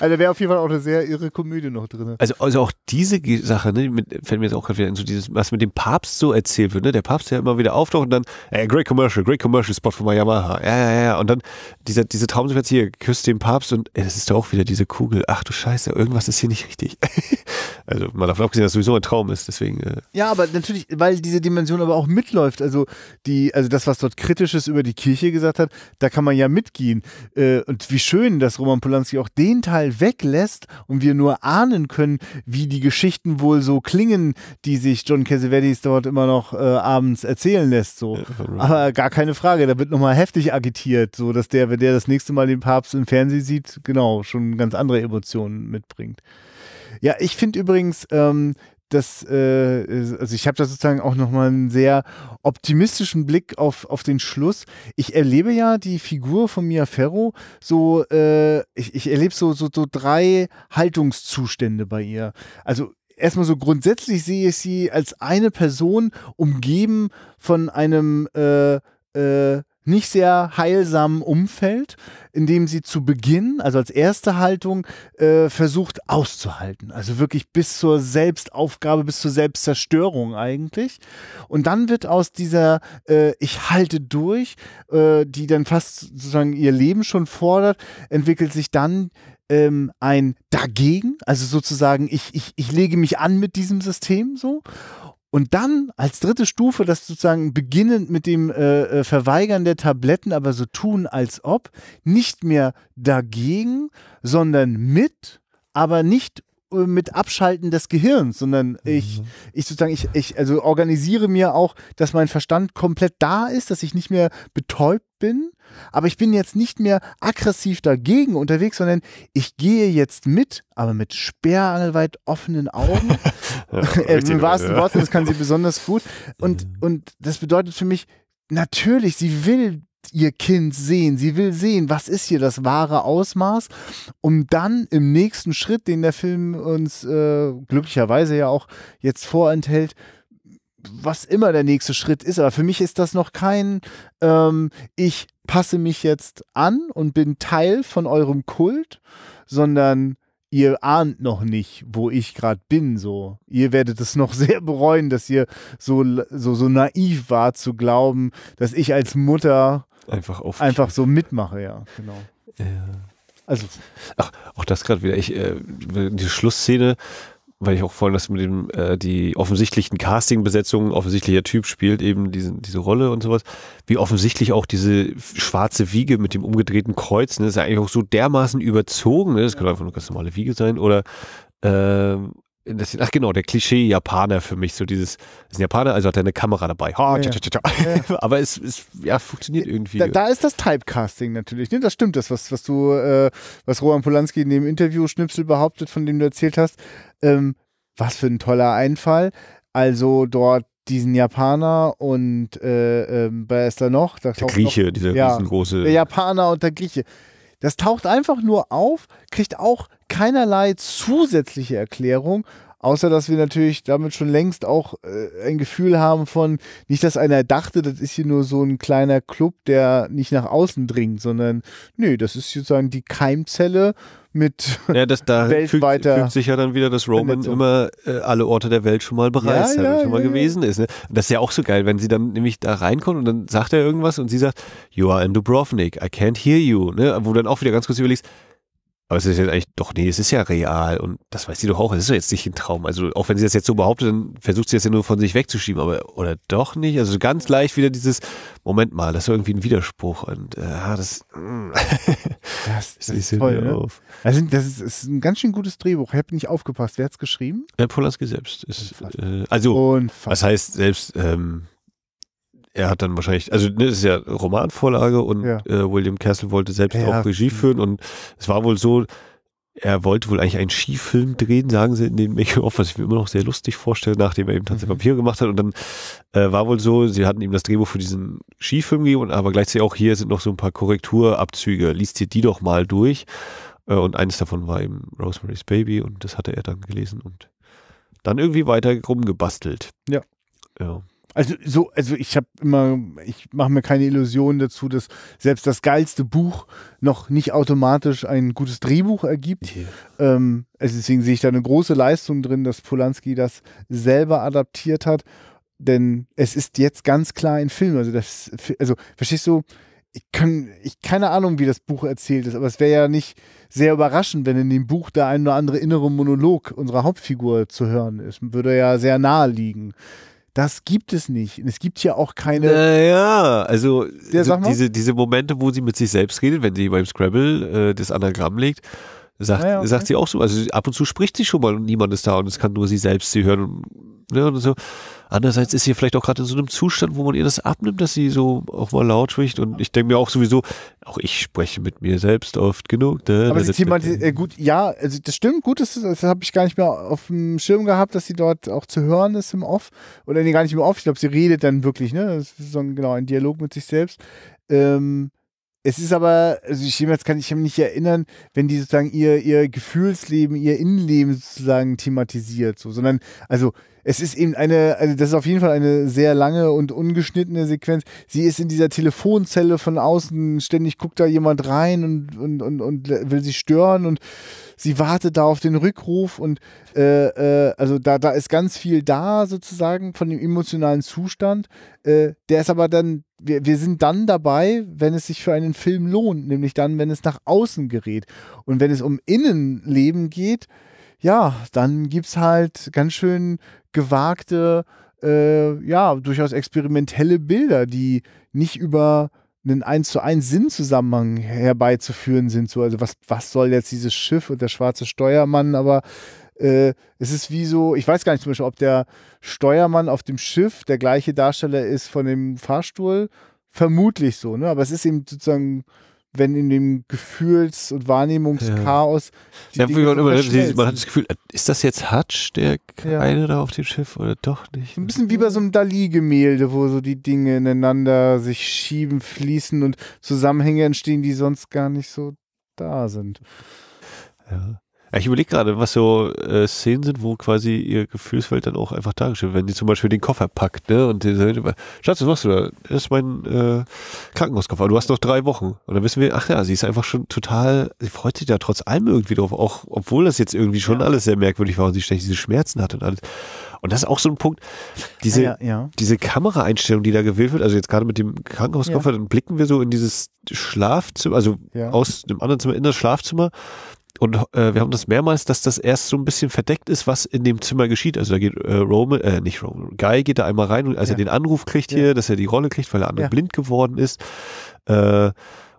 Also wäre auf jeden Fall auch eine sehr irre Komödie noch drin. Also, also auch diese Sache, ne, mit, fällt mir jetzt auch gerade wieder so dieses, was mit dem Papst so erzählt wird, ne? Der Papst, der immer wieder auftaucht und dann, ey, äh, great commercial, great commercial spot von Yamaha. Ja, ja, ja. Und dann dieser, diese Traumsequenz hier, küsst den Papst und ey, das ist doch auch wieder diese Kugel. Ach du Scheiße, irgendwas ist hier nicht richtig. also mal davon abgesehen, dass es sowieso ein Traum ist, deswegen. Äh ja, aber natürlich, weil diese Dimension aber auch mitläuft. Also die, also das, was dort Kritisches über die Kirche gesagt hat, da kann man ja mitgehen. Äh, und wie schön, dass Roman Polanski auch den den Teil weglässt und wir nur ahnen können, wie die Geschichten wohl so klingen, die sich John Cassavetes dort immer noch äh, abends erzählen lässt. So. Also. Aber gar keine Frage, da wird nochmal heftig agitiert, so dass der, wenn der das nächste Mal den Papst im Fernsehen sieht, genau, schon ganz andere Emotionen mitbringt. Ja, ich finde übrigens, ähm, das, äh, also ich habe da sozusagen auch nochmal einen sehr optimistischen Blick auf, auf den Schluss. Ich erlebe ja die Figur von Mia Ferro so, äh, ich, ich erlebe so, so, so drei Haltungszustände bei ihr. Also erstmal so grundsätzlich sehe ich sie als eine Person umgeben von einem äh, äh, nicht sehr heilsamen Umfeld, in dem sie zu Beginn, also als erste Haltung, äh, versucht auszuhalten. Also wirklich bis zur Selbstaufgabe, bis zur Selbstzerstörung eigentlich. Und dann wird aus dieser äh, Ich halte durch, äh, die dann fast sozusagen ihr Leben schon fordert, entwickelt sich dann ähm, ein Dagegen, also sozusagen ich, ich, ich lege mich an mit diesem System so. Und dann als dritte Stufe, das sozusagen beginnend mit dem äh, äh, Verweigern der Tabletten, aber so tun, als ob, nicht mehr dagegen, sondern mit, aber nicht äh, mit Abschalten des Gehirns, sondern ich, mhm. ich sozusagen, ich, ich also organisiere mir auch, dass mein Verstand komplett da ist, dass ich nicht mehr betäubt bin, aber ich bin jetzt nicht mehr aggressiv dagegen unterwegs, sondern ich gehe jetzt mit, aber mit sperrangelweit offenen Augen. ja, äh, Im wahrsten Wort, das kann sie besonders gut. Und, mhm. und das bedeutet für mich, natürlich, sie will ihr Kind sehen. Sie will sehen, was ist hier das wahre Ausmaß, um dann im nächsten Schritt, den der Film uns äh, glücklicherweise ja auch jetzt vorenthält, was immer der nächste Schritt ist. Aber für mich ist das noch kein, ähm, ich passe mich jetzt an und bin Teil von eurem Kult, sondern ihr ahnt noch nicht, wo ich gerade bin. So, ihr werdet es noch sehr bereuen, dass ihr so, so, so naiv wart zu glauben, dass ich als Mutter einfach, einfach so mitmache, ja, genau. Ja. Also. Ach, auch das gerade wieder. Ich, äh, die Schlussszene, weil ich auch vorhin das mit dem, äh, die offensichtlichen Casting-Besetzungen, offensichtlicher Typ spielt eben diese, diese Rolle und sowas, wie offensichtlich auch diese schwarze Wiege mit dem umgedrehten Kreuz, ne, ist ja eigentlich auch so dermaßen überzogen, ne? das ja. kann einfach eine ganz normale Wiege sein, oder ähm, das, ach genau, der Klischee-Japaner für mich, so dieses, ist ein Japaner, also hat er eine Kamera dabei. Ha, ja. Tja, tja, tja. Aber es, es ja, funktioniert irgendwie. Da, da, ist das Typecasting natürlich, ne? Das stimmt, das, was, was du, äh, was Roman Polanski in dem Interview-Schnipsel behauptet, von dem du erzählt hast. Ähm, was für ein toller Einfall. Also dort diesen Japaner und äh, äh, wer ist da noch? Da der Grieche, noch, dieser ja, riesengroße. Der Japaner und der Grieche. Das taucht einfach nur auf, kriegt auch keinerlei zusätzliche Erklärung, außer dass wir natürlich damit schon längst auch äh, ein Gefühl haben von, nicht, dass einer dachte, das ist hier nur so ein kleiner Club, der nicht nach außen dringt, sondern nö, das ist sozusagen die Keimzelle mit ja, das, da weltweiter. Fügt, fügt sich ja dann wieder, dass Roman so. immer äh, alle Orte der Welt schon mal bereist ja, hat, ja, schon mal ja, gewesen ist. Ne? das ist ja auch so geil, wenn sie dann nämlich da reinkommt und dann sagt er irgendwas und sie sagt, You are in Dubrovnik, I can't hear you. Ne? Wo du dann auch wieder ganz kurz überlegst, aber es ist ja eigentlich, doch, nee, es ist ja real und das weiß sie doch auch, es ist ja jetzt nicht ein Traum. Also auch wenn sie das jetzt so behauptet, dann versucht sie das ja nur von sich wegzuschieben, aber oder doch nicht. Also ganz leicht wieder dieses, Moment mal, das ist irgendwie ein Widerspruch und äh, ah, das, mm. das, das ist toll. Ne? Also das ist, ist, ein ganz schön gutes Drehbuch. Ich habe nicht aufgepasst. Wer hat es geschrieben? Herr Polanski selbst. Ist, äh, also, Unfassbar. was heißt selbst, ähm, er hat dann wahrscheinlich, also ne, es ist ja Romanvorlage und ja. Äh, William Castle wollte selbst ja. auch Regie führen und es war wohl so, er wollte wohl eigentlich einen Skifilm drehen, sagen sie in dem Make-off, was ich mir immer noch sehr lustig vorstelle, nachdem er eben Tanz mhm. Papier gemacht hat. Und dann äh, war wohl so, sie hatten ihm das Drehbuch für diesen Skifilm gegeben, aber gleichzeitig auch hier sind noch so ein paar Korrekturabzüge. Liest dir die doch mal durch. Äh, und eines davon war eben Rosemary's Baby und das hatte er dann gelesen und dann irgendwie weiter rumgebastelt. Ja. Ja. Also so, also ich habe immer, ich mache mir keine Illusionen dazu, dass selbst das geilste Buch noch nicht automatisch ein gutes Drehbuch ergibt. Yeah. Ähm, also deswegen sehe ich da eine große Leistung drin, dass Polanski das selber adaptiert hat. Denn es ist jetzt ganz klar ein Film. Also das, also verstehst du, ich kann, ich keine Ahnung, wie das Buch erzählt ist, aber es wäre ja nicht sehr überraschend, wenn in dem Buch der ein oder andere innere Monolog unserer Hauptfigur zu hören ist. Würde ja sehr nahe liegen. Das gibt es nicht. Und es gibt ja auch keine. Naja, also ja, also diese, diese Momente, wo sie mit sich selbst redet, wenn sie beim Scrabble äh, das Anagramm legt Sagt, ja, okay. sagt sie auch so. Also ab und zu spricht sie schon mal und niemand ist da und es kann nur sie selbst sie hören. Und, ja, ne, und so. Andererseits ist sie vielleicht auch gerade in so einem Zustand, wo man ihr das abnimmt, dass sie so auch mal laut spricht. Und ich denke mir auch sowieso, auch ich spreche mit mir selbst oft genug. Da, Aber da, sie thematisiert, äh, gut, ja, also das stimmt, gut, das, das habe ich gar nicht mehr auf dem Schirm gehabt, dass sie dort auch zu hören ist im Off. Oder nee, gar nicht im Off, ich glaube, sie redet dann wirklich, ne? Das ist so ein, genau, ein Dialog mit sich selbst. Ähm, es ist aber, also ich jetzt kann ich mich nicht erinnern, wenn die sozusagen ihr, ihr Gefühlsleben, ihr Innenleben sozusagen thematisiert, so, sondern also es ist eben eine, also das ist auf jeden Fall eine sehr lange und ungeschnittene Sequenz. Sie ist in dieser Telefonzelle von außen, ständig guckt da jemand rein und, und, und, und will sie stören und sie wartet da auf den Rückruf und äh, äh, also da, da ist ganz viel da sozusagen von dem emotionalen Zustand. Äh, der ist aber dann wir, wir sind dann dabei, wenn es sich für einen Film lohnt, nämlich dann, wenn es nach außen gerät. Und wenn es um Innenleben geht, ja, dann gibt es halt ganz schön gewagte, äh, ja, durchaus experimentelle Bilder, die nicht über einen 1 zu 1 Sinnzusammenhang herbeizuführen sind. So, also was, was soll jetzt dieses Schiff und der schwarze Steuermann, aber äh, es ist wie so, ich weiß gar nicht zum Beispiel, ob der Steuermann auf dem Schiff der gleiche Darsteller ist von dem Fahrstuhl. Vermutlich so, ne? Aber es ist eben sozusagen wenn in dem Gefühls- und Wahrnehmungschaos. Ja. Ja, man, man, hat das Gefühl, ist das jetzt Hutch, der Kleine ja. da auf dem Schiff oder doch nicht? Ein bisschen wie bei so einem Dali-Gemälde, wo so die Dinge ineinander sich schieben, fließen und Zusammenhänge entstehen, die sonst gar nicht so da sind. Ja. Ja, ich überlege gerade, was so äh, Szenen sind, wo quasi ihr Gefühlsfeld dann auch einfach dargestellt wird. Wenn sie zum Beispiel den Koffer packt, ne? Und diese, Schatz, was machst du da? Das ist mein äh, Krankenhauskoffer. Du hast noch drei Wochen. Und dann wissen wir, ach ja, sie ist einfach schon total, sie freut sich da trotz allem irgendwie drauf, auch obwohl das jetzt irgendwie schon ja. alles sehr merkwürdig war und sie ständig diese Schmerzen hat und alles. Und das ist auch so ein Punkt, diese, ja, ja. diese Kameraeinstellung, die da gewählt wird, also jetzt gerade mit dem Krankenhauskoffer, ja. dann blicken wir so in dieses Schlafzimmer, also aus dem anderen Zimmer in das Schlafzimmer und äh, wir haben das mehrmals, dass das erst so ein bisschen verdeckt ist, was in dem Zimmer geschieht. Also da geht äh, Roman, äh, nicht Roman, Guy geht da einmal rein, als ja. er den Anruf kriegt ja. hier, dass er die Rolle kriegt, weil der andere ja. blind geworden ist. Äh,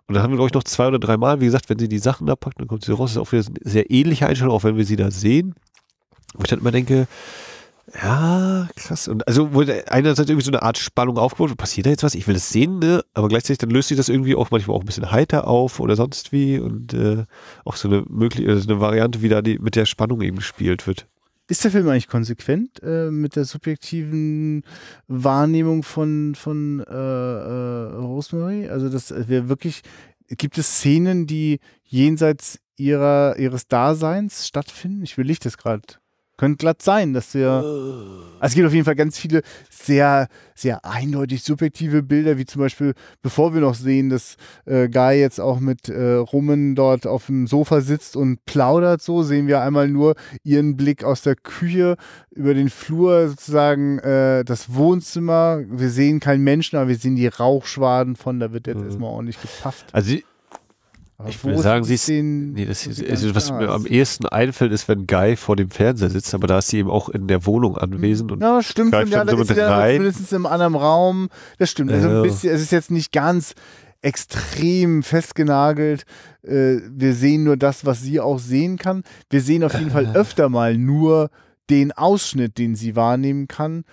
und dann haben wir, glaube ich, noch zwei oder drei Mal, wie gesagt, wenn sie die Sachen da packt, dann kommt sie raus. Das ist auch wieder eine sehr ähnliche Einstellung, auch wenn wir sie da sehen. Und ich dann immer denke, ja, krass. Und also wurde einerseits irgendwie so eine Art Spannung aufgebaut, passiert da jetzt was? Ich will das sehen, ne? Aber gleichzeitig dann löst sich das irgendwie auch manchmal auch ein bisschen heiter auf oder sonst wie und äh, auch so eine mögliche, äh, also eine Variante, wie da die, mit der Spannung eben gespielt wird. Ist der Film eigentlich konsequent äh, mit der subjektiven Wahrnehmung von, von äh, äh, Rosemary? Also, das äh, wir wirklich, gibt es Szenen, die jenseits ihrer, ihres Daseins stattfinden? Ich will nicht das gerade könnte glatt sein, dass wir. Äh. Also es gibt auf jeden Fall ganz viele sehr, sehr eindeutig subjektive Bilder, wie zum Beispiel, bevor wir noch sehen, dass äh, Guy jetzt auch mit äh, Rummen dort auf dem Sofa sitzt und plaudert, so sehen wir einmal nur ihren Blick aus der Küche über den Flur, sozusagen äh, das Wohnzimmer. Wir sehen keinen Menschen, aber wir sehen die Rauchschwaden von, da wird jetzt mhm. erstmal ordentlich gepafft. Also, aber ich würde sagen, sie ist, nee, das ist, also, was mir am ehesten einfällt, ist, wenn Guy vor dem Fernseher sitzt, aber da ist sie eben auch in der Wohnung anwesend. Und ja, stimmt, Guy ja, dann da so ist rein. mindestens im anderen Raum. Das stimmt. Also ein bisschen, es ist jetzt nicht ganz extrem festgenagelt. Äh, wir sehen nur das, was sie auch sehen kann. Wir sehen auf jeden Fall äh. öfter mal nur den Ausschnitt, den sie wahrnehmen kann,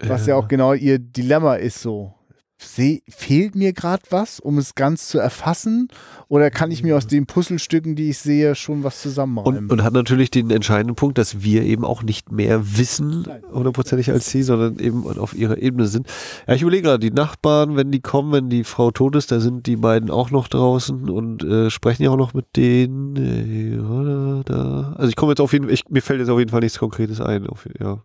was ja auch genau ihr Dilemma ist so seh, fehlt mir gerade was, um es ganz zu erfassen? Oder kann ich mir aus mhm. den Puzzlestücken, die ich sehe, schon was zusammenreimen? Und, und hat natürlich den entscheidenden Punkt, dass wir eben auch nicht mehr wissen, hundertprozentig als sie, sondern eben auf ihrer Ebene sind. Ja, ich überlege gerade, die Nachbarn, wenn die kommen, wenn die Frau tot ist, da sind die beiden auch noch draußen und äh, sprechen ja auch noch mit denen. Äh, also ich komme jetzt auf jeden Fall, mir fällt jetzt auf jeden Fall nichts Konkretes ein. Auf, ja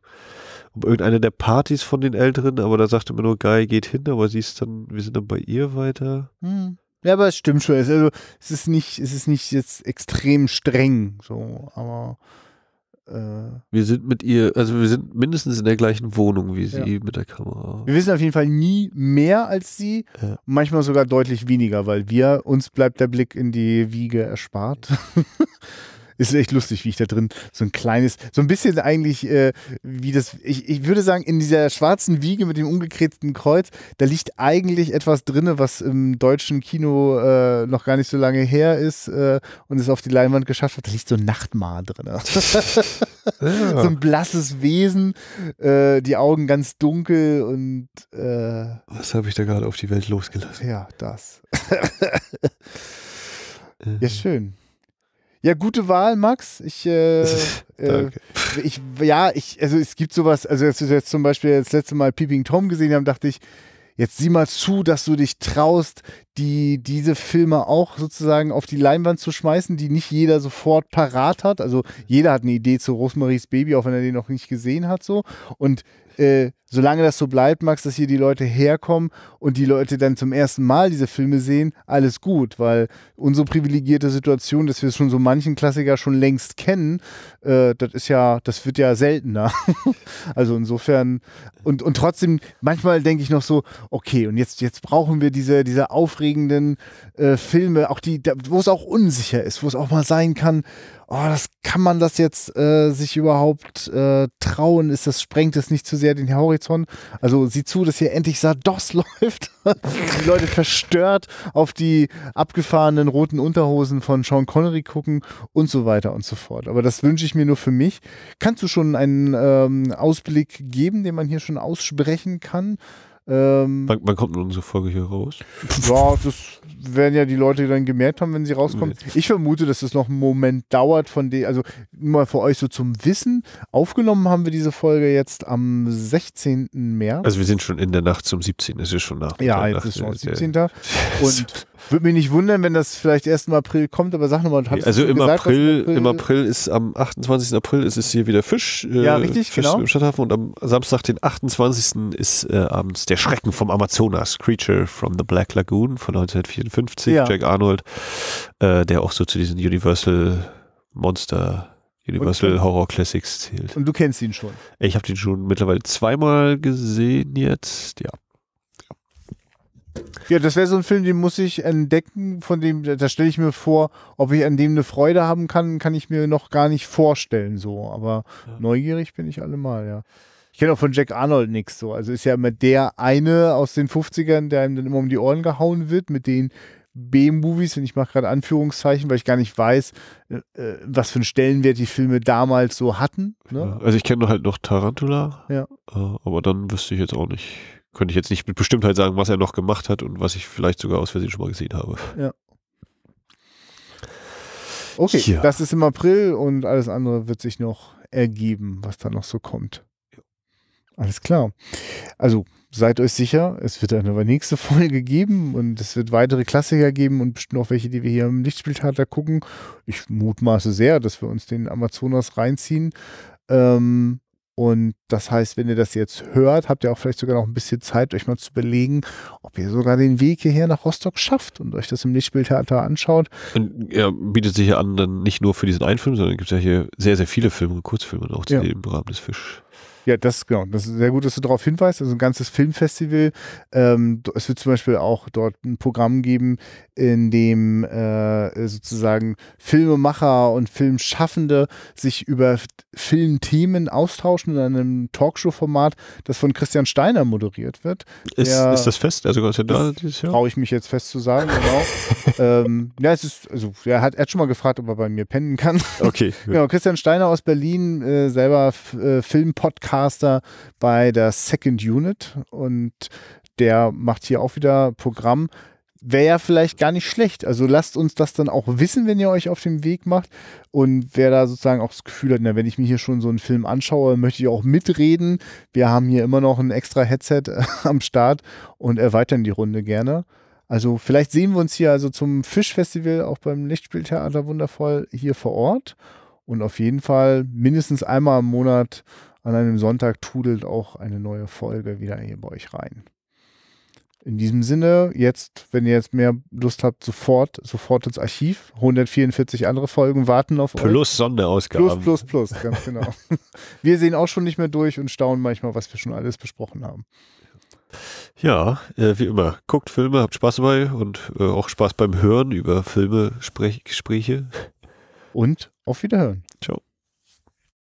um irgendeine der Partys von den Älteren, aber da sagte man nur, Guy geht hin, aber sie ist dann, wir sind dann bei ihr weiter. Hm. Ja, aber es stimmt schon. Also es ist nicht, es ist nicht jetzt extrem streng, so, aber äh, wir sind mit ihr, also wir sind mindestens in der gleichen Wohnung wie sie ja. mit der Kamera. Wir wissen auf jeden Fall nie mehr als sie, ja. manchmal sogar deutlich weniger, weil wir, uns bleibt der Blick in die Wiege erspart. Ja. ist echt lustig, wie ich da drin so ein kleines, so ein bisschen eigentlich äh, wie das, ich, ich würde sagen, in dieser schwarzen Wiege mit dem umgekrebten Kreuz, da liegt eigentlich etwas drin, was im deutschen Kino äh, noch gar nicht so lange her ist äh, und es auf die Leinwand geschafft hat. Da liegt so ein Nachtmahl drin. ja. So ein blasses Wesen, äh, die Augen ganz dunkel und. Äh, was habe ich da gerade auf die Welt losgelassen? Ja, das. ja, schön. Ja, gute Wahl, Max. Ich, äh, äh, ich, ja, ich, also es gibt sowas, also als wir jetzt zum Beispiel das letzte Mal Peeping Tom gesehen haben, dachte ich, jetzt sieh mal zu, dass du dich traust, die, diese Filme auch sozusagen auf die Leinwand zu schmeißen, die nicht jeder sofort parat hat. Also jeder hat eine Idee zu Rosemaries Baby, auch wenn er den noch nicht gesehen hat, so. Und äh, solange das so bleibt, Max, dass hier die Leute herkommen und die Leute dann zum ersten Mal diese Filme sehen, alles gut, weil unsere privilegierte Situation, dass wir schon so manchen Klassiker schon längst kennen, äh, das ist ja, das wird ja seltener. also insofern, und, und trotzdem, manchmal denke ich noch so, okay, und jetzt, jetzt brauchen wir diese, diese aufregenden äh, Filme, auch die, wo es auch unsicher ist, wo es auch mal sein kann, oh, das kann man das jetzt äh, sich überhaupt äh, trauen, ist das, sprengt es nicht zu sehr den Horizont Horizont. Also sieh zu, dass hier endlich Sardos läuft. die Leute verstört auf die abgefahrenen roten Unterhosen von Sean Connery gucken und so weiter und so fort. Aber das wünsche ich mir nur für mich. Kannst du schon einen ähm, Ausblick geben, den man hier schon aussprechen kann? Ähm, wann, wann kommt denn unsere Folge hier raus? Ja, das werden ja die Leute dann gemerkt haben, wenn sie rauskommt. Ich vermute, dass es noch einen Moment dauert, von dem, also mal für euch so zum Wissen. Aufgenommen haben wir diese Folge jetzt am 16. März. Also wir sind schon in der Nacht zum 17. Es ist schon nach. Ja, äh, jetzt Nacht, ist schon 17. Äh, Und würde mich nicht wundern, wenn das vielleicht erst im April kommt, aber sag nochmal, hast Also im, gesagt, April, April, im April ist am 28. April ist es hier wieder Fisch, äh, richtig, Fisch genau. im Stadthafen und am Samstag, den 28. ist äh, abends der Schrecken vom Amazonas, Creature from the Black Lagoon von 1954, ja. Jack Arnold, äh, der auch so zu diesen Universal Monster Universal Horror Classics zählt. Und du kennst ihn schon. Ich habe den schon mittlerweile zweimal gesehen jetzt. Ja, ja, das wäre so ein Film, den muss ich entdecken, von dem, da stelle ich mir vor, ob ich an dem eine Freude haben kann, kann ich mir noch gar nicht vorstellen, so. Aber ja. neugierig bin ich allemal, ja. Ich kenne auch von Jack Arnold nichts so. Also ist ja immer der eine aus den 50ern, der einem dann immer um die Ohren gehauen wird, mit den B-Movies, und ich mache gerade Anführungszeichen, weil ich gar nicht weiß, äh, äh, was für einen Stellenwert die Filme damals so hatten. Ne? Ja, also ich kenne halt noch Tarantula, ja. äh, aber dann wüsste ich jetzt auch nicht könnte ich jetzt nicht mit Bestimmtheit sagen, was er noch gemacht hat und was ich vielleicht sogar aus Versehen schon mal gesehen habe. Ja. Okay, ja. das ist im April und alles andere wird sich noch ergeben, was da noch so kommt. Alles klar. Also seid euch sicher, es wird eine nächste Folge geben und es wird weitere Klassiker geben und bestimmt auch welche, die wir hier im Lichtspieltheater gucken. Ich mutmaße sehr, dass wir uns den Amazonas reinziehen. Ähm, und das heißt, wenn ihr das jetzt hört, habt ihr auch vielleicht sogar noch ein bisschen Zeit, euch mal zu belegen, ob ihr sogar den Weg hierher nach Rostock schafft und euch das im Lichtspieltheater anschaut. Und er bietet sich ja an, dann nicht nur für diesen einen Film, sondern gibt es ja hier sehr, sehr viele Filme, Kurzfilme auch zu ja. dem Rahmen des Fisch. Ja, das genau. Das ist sehr gut, dass du darauf hinweist. Also ein ganzes Filmfestival. Ähm, es wird zum Beispiel auch dort ein Programm geben, in dem äh, sozusagen Filmemacher und Filmschaffende sich über Filmthemen austauschen in einem Talkshow-Format, das von Christian Steiner moderiert wird. Ist, der, ist das fest? Also ist er da dieses Jahr? Traue ich mich jetzt fest zu sagen, genau. ähm, ja, es ist, also er hat, er hat schon mal gefragt, ob er bei mir pennen kann. Okay. genau, Christian Steiner aus Berlin, äh, selber äh, Filmpodcast Podcaster bei der Second Unit und der macht hier auch wieder Programm. Wäre ja vielleicht gar nicht schlecht. Also lasst uns das dann auch wissen, wenn ihr euch auf den Weg macht. Und wer da sozusagen auch das Gefühl hat, na, wenn ich mir hier schon so einen Film anschaue, möchte ich auch mitreden. Wir haben hier immer noch ein extra Headset äh, am Start und erweitern die Runde gerne. Also vielleicht sehen wir uns hier also zum Fischfestival auch beim Lichtspieltheater wundervoll hier vor Ort und auf jeden Fall mindestens einmal im Monat an einem Sonntag tudelt auch eine neue Folge wieder hier bei euch rein. In diesem Sinne, jetzt, wenn ihr jetzt mehr Lust habt, sofort, sofort ins Archiv. 144 andere Folgen warten auf plus euch. Plus Sonderausgaben. Plus, plus, plus, ganz genau. wir sehen auch schon nicht mehr durch und staunen manchmal, was wir schon alles besprochen haben. Ja, äh, wie immer, guckt Filme, habt Spaß dabei und äh, auch Spaß beim Hören über Filme, Gespräche. Und auf Wiederhören. Ciao.